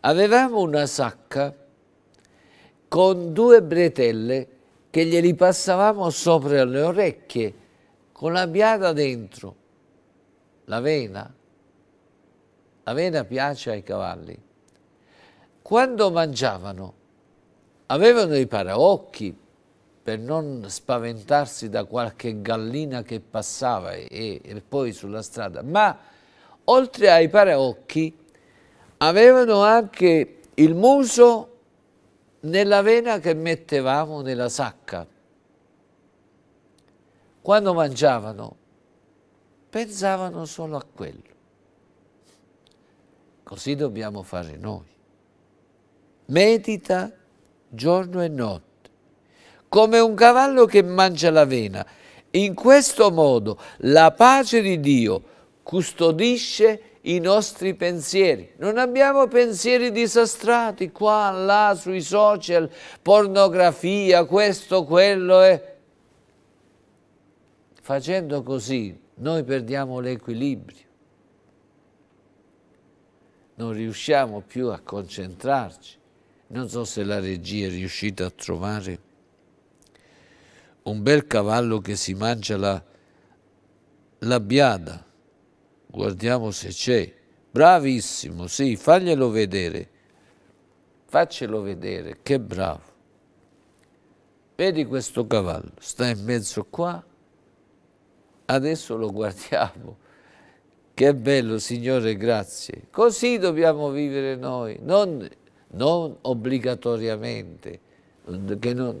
avevamo una sacca con due bretelle che glieli passavamo sopra le orecchie, con la biada dentro, l'avena. L'avena piace ai cavalli. Quando mangiavano, avevano i paraocchi, per non spaventarsi da qualche gallina che passava e, e poi sulla strada, ma oltre ai paraocchi avevano anche il muso nella vena che mettevamo nella sacca. Quando mangiavano pensavano solo a quello. Così dobbiamo fare noi. Medita giorno e notte come un cavallo che mangia l'avena. In questo modo la pace di Dio custodisce i nostri pensieri. Non abbiamo pensieri disastrati qua, là, sui social, pornografia, questo, quello. E... Facendo così noi perdiamo l'equilibrio. Non riusciamo più a concentrarci. Non so se la regia è riuscita a trovare un bel cavallo che si mangia la, la biada. Guardiamo se c'è. Bravissimo, sì, faglielo vedere. Faccelo vedere, che bravo. Vedi questo cavallo, sta in mezzo qua. Adesso lo guardiamo. Che bello, Signore, grazie. Così dobbiamo vivere noi, non, non obbligatoriamente, che non,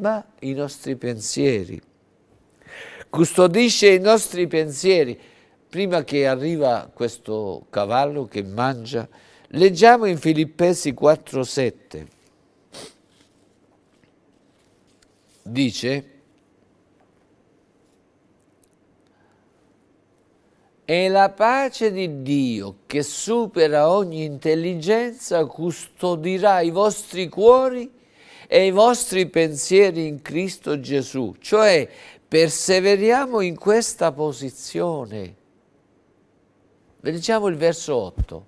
ma i nostri pensieri. Custodisce i nostri pensieri. Prima che arriva questo cavallo che mangia, leggiamo in Filippesi 4,7. Dice, E la pace di Dio, che supera ogni intelligenza, custodirà i vostri cuori e i vostri pensieri in Cristo Gesù, cioè perseveriamo in questa posizione. Leggiamo il verso 8.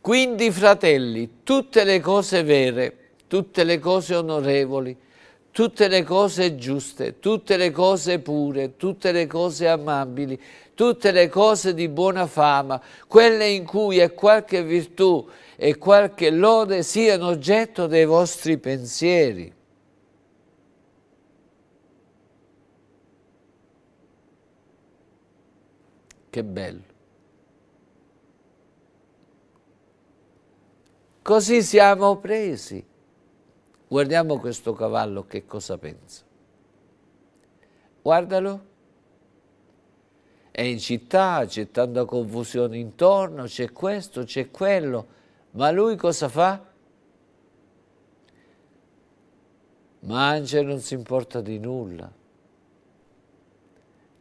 Quindi, fratelli, tutte le cose vere, tutte le cose onorevoli, tutte le cose giuste, tutte le cose pure, tutte le cose amabili, tutte le cose di buona fama, quelle in cui è qualche virtù e qualche lode siano oggetto dei vostri pensieri. Che bello. Così siamo presi. Guardiamo questo cavallo che cosa pensa. Guardalo. È in città, c'è tanta confusione intorno, c'è questo, c'è quello ma lui cosa fa? Mangia e non si importa di nulla.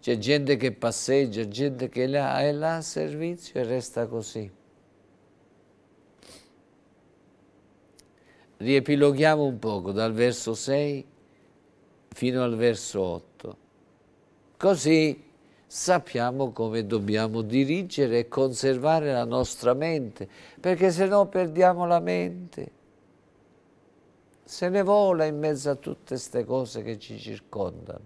C'è gente che passeggia, gente che è là, è là a servizio e resta così. Riepiloghiamo un poco dal verso 6 fino al verso 8. Così sappiamo come dobbiamo dirigere e conservare la nostra mente, perché se no perdiamo la mente. Se ne vola in mezzo a tutte queste cose che ci circondano.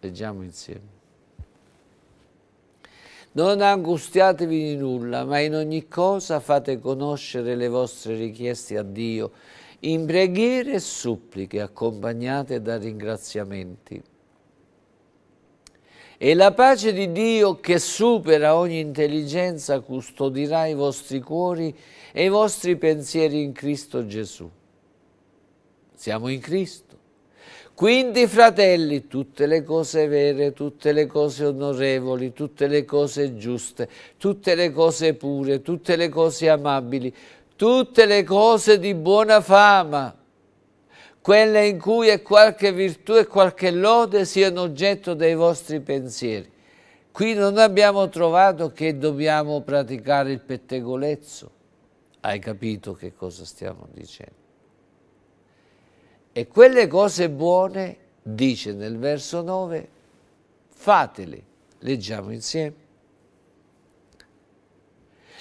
Leggiamo insieme. Non angustiatevi di nulla, ma in ogni cosa fate conoscere le vostre richieste a Dio, in preghiere e suppliche, accompagnate da ringraziamenti e la pace di Dio che supera ogni intelligenza custodirà i vostri cuori e i vostri pensieri in Cristo Gesù. Siamo in Cristo. Quindi, fratelli, tutte le cose vere, tutte le cose onorevoli, tutte le cose giuste, tutte le cose pure, tutte le cose amabili, tutte le cose di buona fama, quelle in cui è qualche virtù e qualche lode siano oggetto dei vostri pensieri. Qui non abbiamo trovato che dobbiamo praticare il pettegolezzo. Hai capito che cosa stiamo dicendo? E quelle cose buone, dice nel verso 9, fatele. Leggiamo insieme.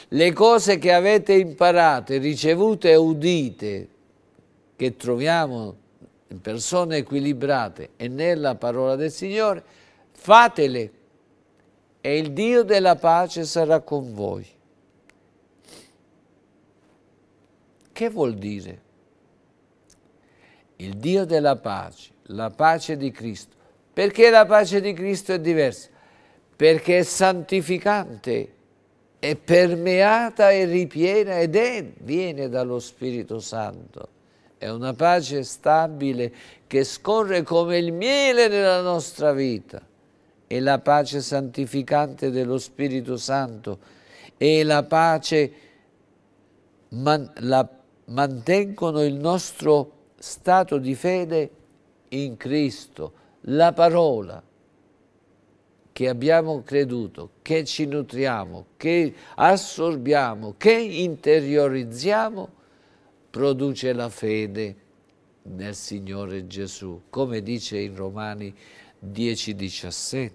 Le cose che avete imparate, ricevute e udite che troviamo in persone equilibrate e nella parola del Signore, fatele e il Dio della pace sarà con voi. Che vuol dire? Il Dio della pace, la pace di Cristo. Perché la pace di Cristo è diversa? Perché è santificante, è permeata e ripiena ed è, viene dallo Spirito Santo è una pace stabile che scorre come il miele nella nostra vita. È la pace santificante dello Spirito Santo, è la pace man, la, mantengono il nostro stato di fede in Cristo, la parola che abbiamo creduto, che ci nutriamo, che assorbiamo, che interiorizziamo produce la fede nel Signore Gesù, come dice in Romani 10,17.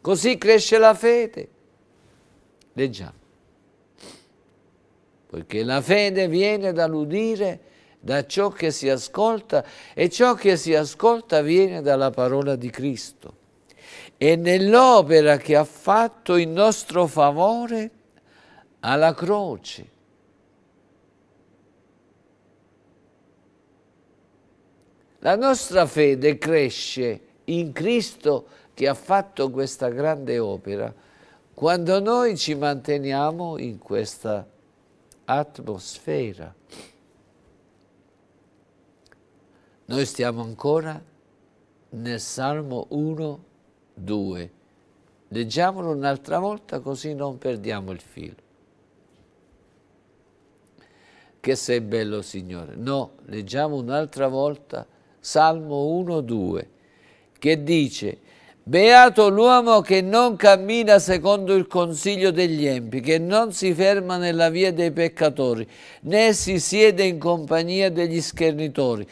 Così cresce la fede. Leggiamo. Poiché la fede viene dall'udire, da ciò che si ascolta, e ciò che si ascolta viene dalla parola di Cristo. E nell'opera che ha fatto in nostro favore alla croce La nostra fede cresce in Cristo che ha fatto questa grande opera quando noi ci manteniamo in questa atmosfera. Noi stiamo ancora nel Salmo 1, 2. Leggiamolo un'altra volta così non perdiamo il filo. Che sei bello Signore. No, leggiamo un'altra volta Salmo 1, 2, che dice Beato l'uomo che non cammina secondo il consiglio degli empi, che non si ferma nella via dei peccatori, né si siede in compagnia degli schernitori,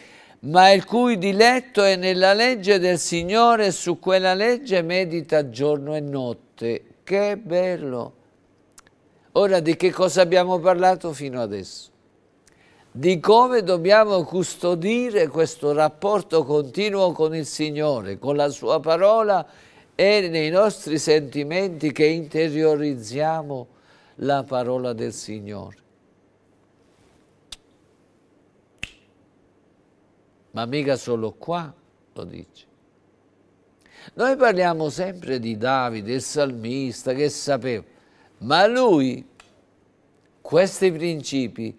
ma il cui diletto è nella legge del Signore e su quella legge medita giorno e notte. Che bello! Ora di che cosa abbiamo parlato fino adesso? di come dobbiamo custodire questo rapporto continuo con il Signore, con la Sua parola e nei nostri sentimenti che interiorizziamo la parola del Signore. Ma mica solo qua lo dice. Noi parliamo sempre di Davide, il salmista, che sapeva, ma lui questi principi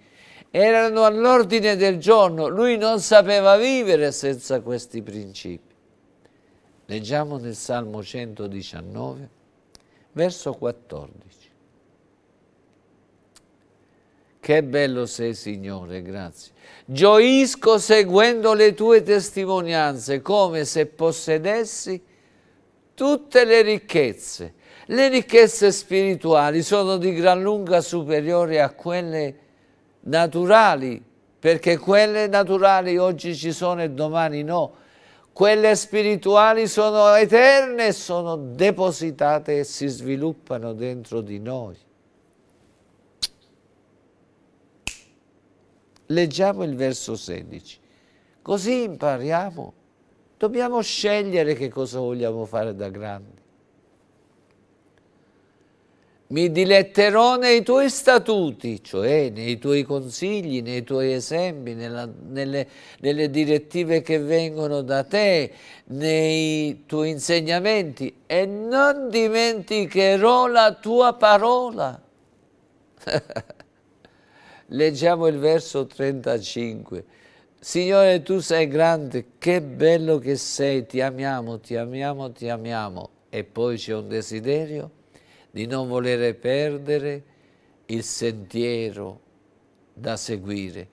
erano all'ordine del giorno, lui non sapeva vivere senza questi principi. Leggiamo nel Salmo 119, verso 14. Che bello sei, Signore, grazie. Gioisco seguendo le tue testimonianze, come se possedessi tutte le ricchezze. Le ricchezze spirituali sono di gran lunga superiori a quelle naturali, perché quelle naturali oggi ci sono e domani no. Quelle spirituali sono eterne, sono depositate e si sviluppano dentro di noi. Leggiamo il verso 16. Così impariamo. Dobbiamo scegliere che cosa vogliamo fare da grandi mi diletterò nei tuoi statuti, cioè nei tuoi consigli, nei tuoi esempi, nella, nelle, nelle, direttive che vengono da te, nei tuoi insegnamenti e non dimenticherò la tua parola. Leggiamo il verso 35. Signore, tu sei grande, che bello che sei, ti amiamo, ti amiamo, ti amiamo. E poi c'è un desiderio di non volere perdere il sentiero da seguire.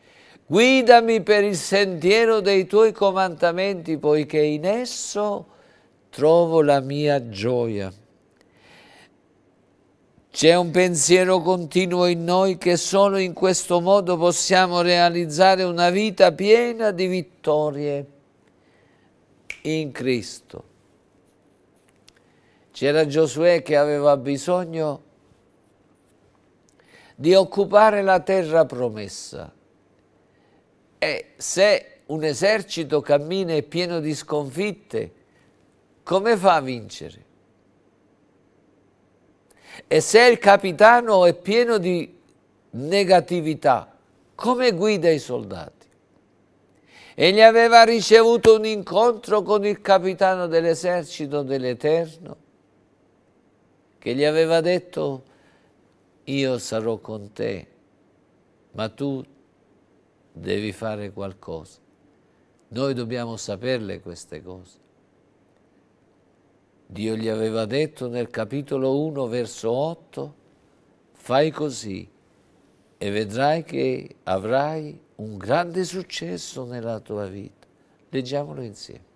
Guidami per il sentiero dei tuoi comandamenti, poiché in esso trovo la mia gioia. C'è un pensiero continuo in noi che solo in questo modo possiamo realizzare una vita piena di vittorie in Cristo. C'era Giosuè che aveva bisogno di occupare la terra promessa. E se un esercito cammina pieno di sconfitte, come fa a vincere? E se il capitano è pieno di negatività, come guida i soldati? Egli aveva ricevuto un incontro con il capitano dell'esercito dell'Eterno che gli aveva detto io sarò con te, ma tu devi fare qualcosa. Noi dobbiamo saperle queste cose. Dio gli aveva detto nel capitolo 1, verso 8, fai così e vedrai che avrai un grande successo nella tua vita. Leggiamolo insieme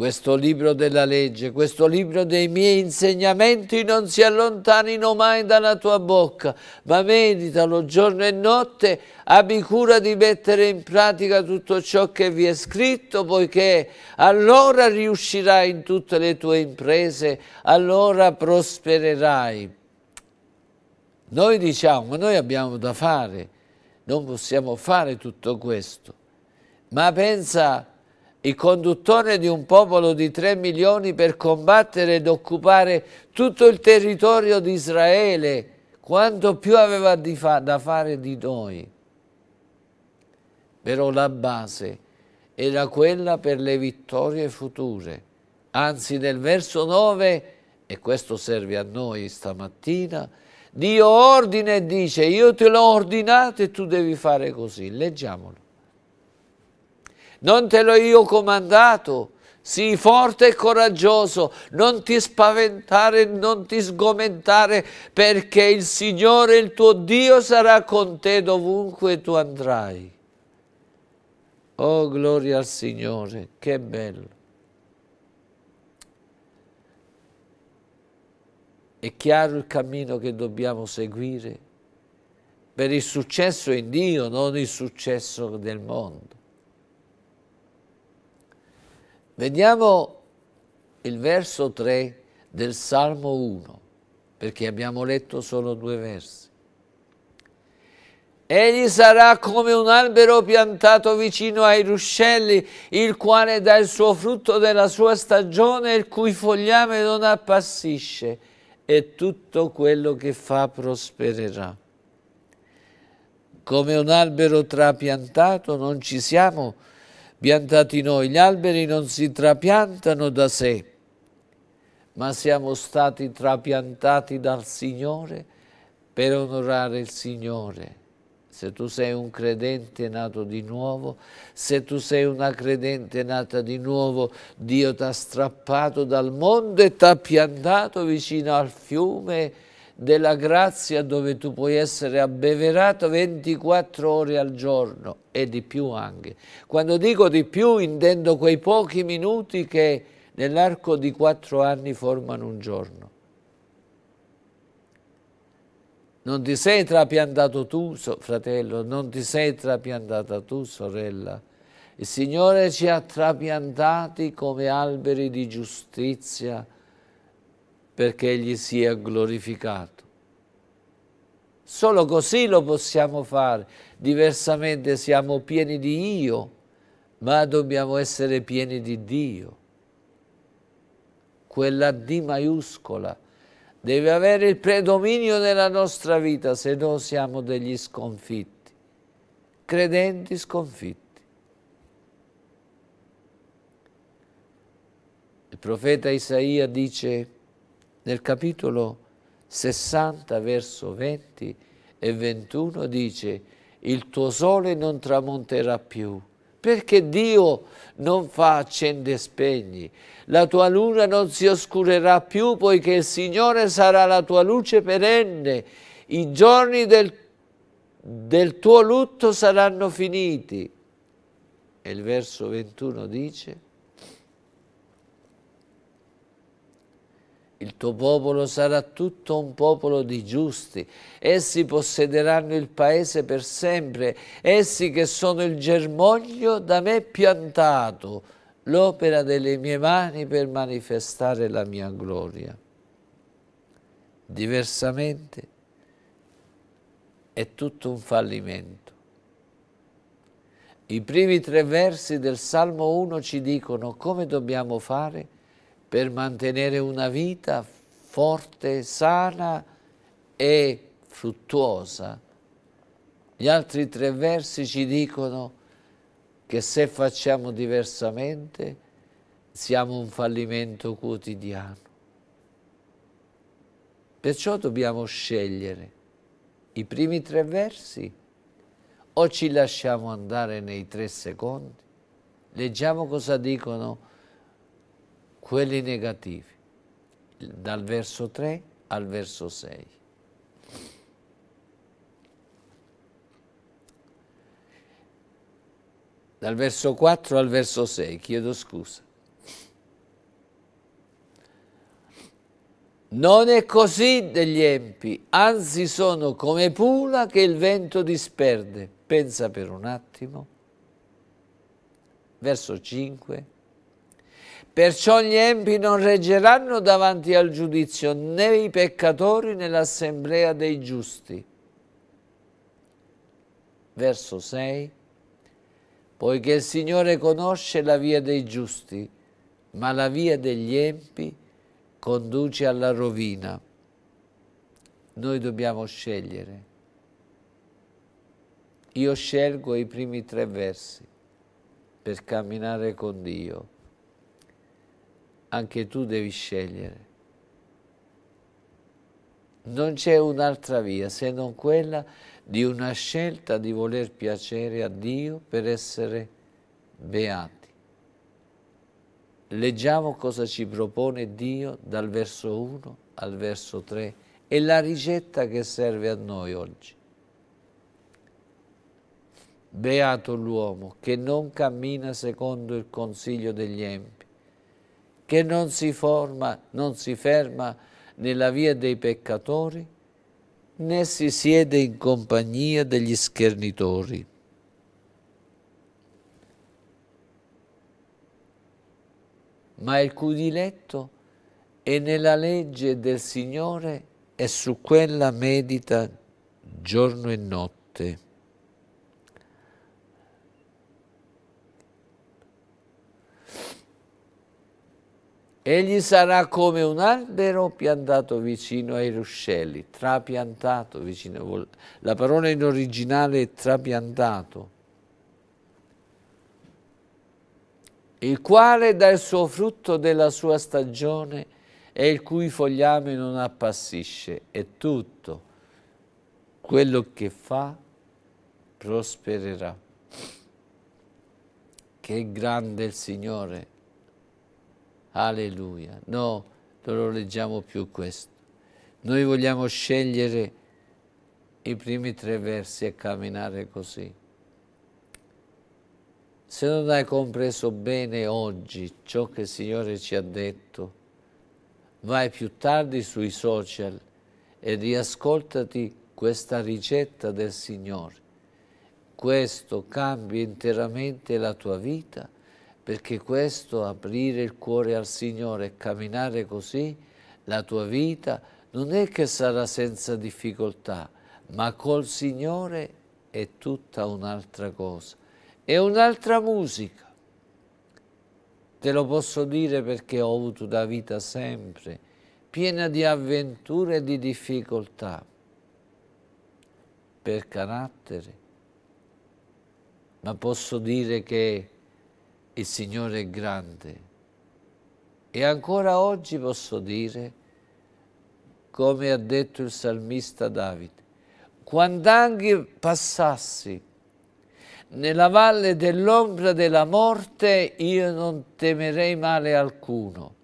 questo libro della legge, questo libro dei miei insegnamenti non si allontanino mai dalla tua bocca, ma meditalo giorno e notte, abbi cura di mettere in pratica tutto ciò che vi è scritto, poiché allora riuscirai in tutte le tue imprese, allora prospererai. Noi diciamo, noi abbiamo da fare, non possiamo fare tutto questo, ma pensa il conduttore di un popolo di 3 milioni per combattere ed occupare tutto il territorio di Israele, quanto più aveva fa da fare di noi. Però la base era quella per le vittorie future. Anzi, nel verso 9, e questo serve a noi stamattina, Dio ordina e dice, io te l'ho ordinato e tu devi fare così. Leggiamolo non te l'ho io comandato. Sii forte e coraggioso, non ti spaventare, non ti sgomentare, perché il Signore, il tuo Dio, sarà con te dovunque tu andrai. Oh, gloria al Signore, che bello. È chiaro il cammino che dobbiamo seguire per il successo in Dio, non il successo del mondo. Vediamo il verso 3 del Salmo 1, perché abbiamo letto solo due versi. Egli sarà come un albero piantato vicino ai ruscelli, il quale dà il suo frutto della sua stagione, il cui fogliame non appassisce, e tutto quello che fa prospererà. Come un albero trapiantato non ci siamo, piantati noi. Gli alberi non si trapiantano da sé, ma siamo stati trapiantati dal Signore per onorare il Signore. Se tu sei un credente nato di nuovo, se tu sei una credente nata di nuovo, Dio ti ha strappato dal mondo e ti ha piantato vicino al fiume della grazia dove tu puoi essere abbeverato 24 ore al giorno e di più anche. Quando dico di più intendo quei pochi minuti che nell'arco di quattro anni formano un giorno. Non ti sei trapiantato tu, fratello, non ti sei trapiantata tu, sorella. Il Signore ci ha trapiantati come alberi di giustizia, perché egli sia glorificato. Solo così lo possiamo fare, diversamente siamo pieni di io, ma dobbiamo essere pieni di Dio. Quella D maiuscola deve avere il predominio nella nostra vita, se no siamo degli sconfitti, credenti sconfitti. Il profeta Isaia dice nel capitolo 60, verso 20 e 21 dice «Il tuo sole non tramonterà più» perché Dio non fa accende e spegni. La tua luna non si oscurerà più, poiché il Signore sarà la tua luce perenne. I giorni del, del tuo lutto saranno finiti. E il verso 21 dice, Il tuo popolo sarà tutto un popolo di giusti, essi possederanno il paese per sempre, essi che sono il germoglio da me piantato, l'opera delle mie mani per manifestare la mia gloria. Diversamente è tutto un fallimento. I primi tre versi del Salmo 1 ci dicono come dobbiamo fare per mantenere una vita forte, sana e fruttuosa. Gli altri tre versi ci dicono che se facciamo diversamente siamo un fallimento quotidiano. Perciò dobbiamo scegliere i primi tre versi o ci lasciamo andare nei tre secondi. Leggiamo cosa dicono quelli negativi, dal verso 3 al verso 6. Dal verso 4 al verso 6, chiedo scusa. Non è così degli empi, anzi sono come pula che il vento disperde. Pensa per un attimo. Verso 5 Perciò gli empi non reggeranno davanti al giudizio né i peccatori nell'assemblea dei giusti. Verso 6. Poiché il Signore conosce la via dei giusti, ma la via degli empi conduce alla rovina. Noi dobbiamo scegliere. Io scelgo i primi tre versi per camminare con Dio anche tu devi scegliere. Non c'è un'altra via se non quella di una scelta di voler piacere a Dio per essere beati. Leggiamo cosa ci propone Dio dal verso 1 al verso 3 e la ricetta che serve a noi oggi. Beato l'uomo che non cammina secondo il consiglio degli empi, che non si forma, non si ferma nella via dei peccatori, né si siede in compagnia degli schernitori. Ma il cui diletto è nella legge del Signore e su quella medita giorno e notte. Egli sarà come un albero piantato vicino ai ruscelli, trapiantato vicino. La parola in originale è trapiantato. Il quale dà il suo frutto della sua stagione e il cui fogliame non appassisce. E tutto quello che fa prospererà. Che grande il Signore! Alleluia. No, non lo leggiamo più questo. Noi vogliamo scegliere i primi tre versi e camminare così. Se non hai compreso bene oggi ciò che il Signore ci ha detto, vai più tardi sui social e riascoltati questa ricetta del Signore. Questo cambia interamente la tua vita perché questo aprire il cuore al Signore e camminare così, la tua vita non è che sarà senza difficoltà, ma col Signore è tutta un'altra cosa, è un'altra musica. Te lo posso dire perché ho avuto una vita sempre piena di avventure e di difficoltà, per carattere, ma posso dire che il Signore è grande. E ancora oggi posso dire, come ha detto il salmista Davide, quando anche passassi nella valle dell'ombra della morte, io non temerei male alcuno,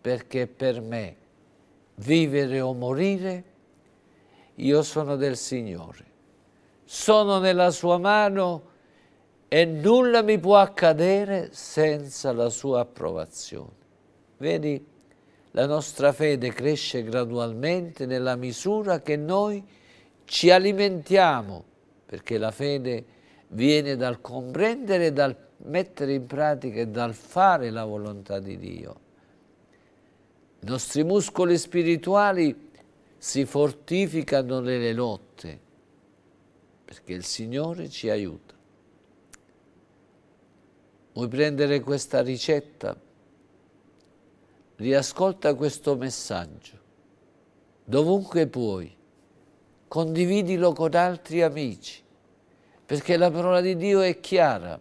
perché per me vivere o morire, io sono del Signore. Sono nella sua mano e nulla mi può accadere senza la sua approvazione. Vedi, la nostra fede cresce gradualmente nella misura che noi ci alimentiamo, perché la fede viene dal comprendere, dal mettere in pratica e dal fare la volontà di Dio. I nostri muscoli spirituali si fortificano nelle lotte, perché il Signore ci aiuta. Vuoi prendere questa ricetta? Riascolta questo messaggio. Dovunque puoi, condividilo con altri amici, perché la parola di Dio è chiara.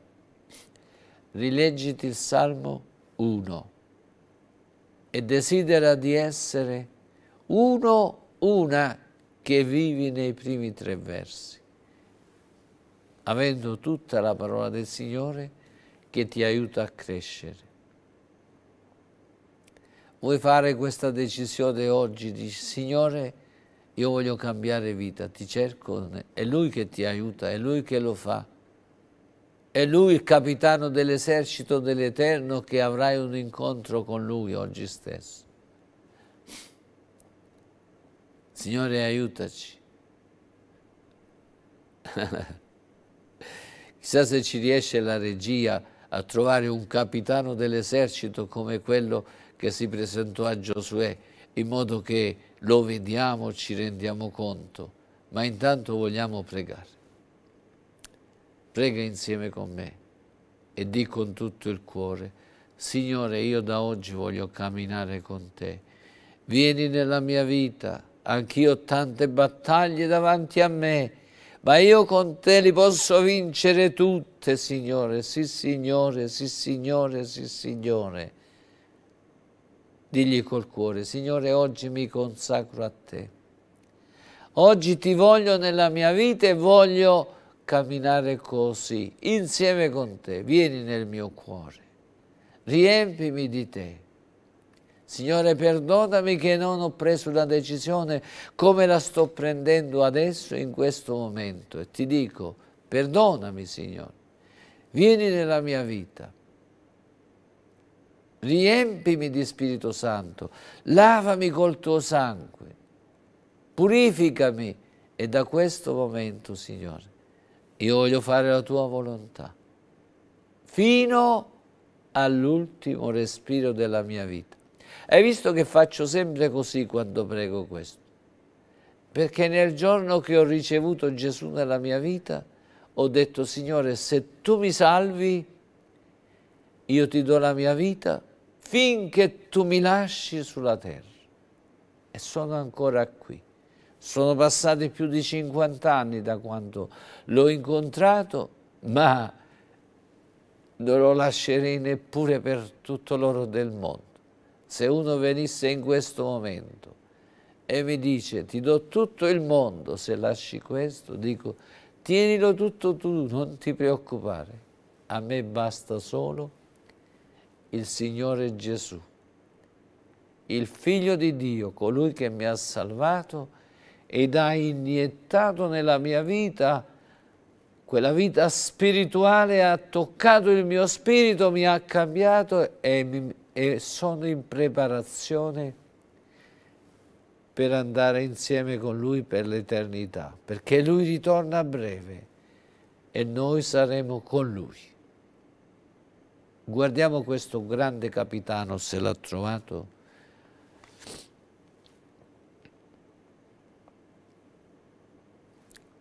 Rileggiti il Salmo 1 e desidera di essere uno, una che vivi nei primi tre versi. Avendo tutta la parola del Signore, che ti aiuta a crescere. Vuoi fare questa decisione oggi? Dici, Signore, io voglio cambiare vita, ti cerco, è Lui che ti aiuta, è Lui che lo fa. È Lui il capitano dell'esercito dell'Eterno che avrai un incontro con Lui oggi stesso. Signore, aiutaci. Chissà se ci riesce la regia a trovare un capitano dell'esercito come quello che si presentò a Giosuè, in modo che lo vediamo, ci rendiamo conto, ma intanto vogliamo pregare. Prega insieme con me e di con tutto il cuore, Signore, io da oggi voglio camminare con te. Vieni nella mia vita, anch'io ho tante battaglie davanti a me, ma io con te li posso vincere tutte, Signore, sì Signore, sì Signore, sì Signore. Digli col cuore, Signore, oggi mi consacro a te. Oggi ti voglio nella mia vita e voglio camminare così, insieme con te. Vieni nel mio cuore, riempimi di te. Signore perdonami che non ho preso la decisione come la sto prendendo adesso in questo momento e ti dico perdonami Signore, vieni nella mia vita, riempimi di Spirito Santo, lavami col tuo sangue, purificami e da questo momento Signore io voglio fare la tua volontà fino all'ultimo respiro della mia vita. Hai visto che faccio sempre così quando prego questo? Perché nel giorno che ho ricevuto Gesù nella mia vita, ho detto, Signore, se tu mi salvi, io ti do la mia vita finché tu mi lasci sulla terra. E sono ancora qui. Sono passati più di 50 anni da quando l'ho incontrato, ma non lo lascerei neppure per tutto l'oro del mondo se uno venisse in questo momento e mi dice ti do tutto il mondo se lasci questo, dico tienilo tutto tu, non ti preoccupare, a me basta solo il Signore Gesù, il Figlio di Dio, colui che mi ha salvato ed ha iniettato nella mia vita quella vita spirituale ha toccato il mio spirito, mi ha cambiato e mi, e sono in preparazione per andare insieme con Lui per l'eternità, perché Lui ritorna a breve e noi saremo con Lui. Guardiamo questo grande capitano se l'ha trovato.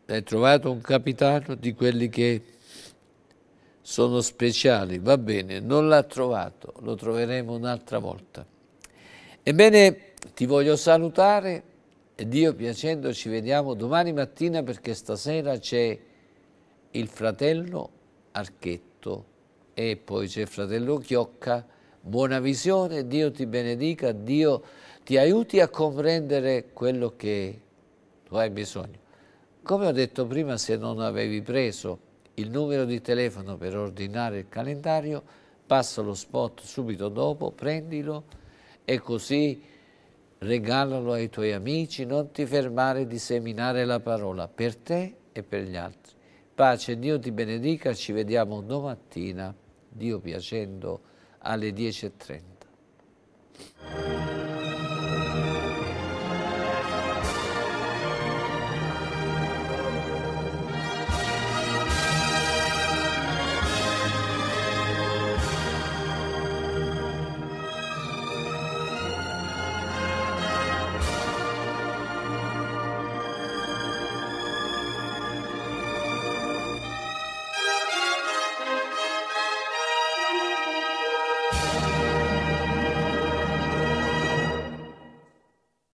Hai trovato un capitano di quelli che sono speciali, va bene, non l'ha trovato, lo troveremo un'altra volta. Ebbene, ti voglio salutare e Dio piacendo ci vediamo domani mattina perché stasera c'è il fratello Archetto e poi c'è il fratello Chiocca. Buona visione, Dio ti benedica, Dio ti aiuti a comprendere quello che tu hai bisogno. Come ho detto prima, se non avevi preso il numero di telefono per ordinare il calendario, passa lo spot subito dopo, prendilo e così regalalo ai tuoi amici, non ti fermare di seminare la parola per te e per gli altri. Pace, Dio ti benedica, ci vediamo domattina, Dio piacendo, alle 10.30.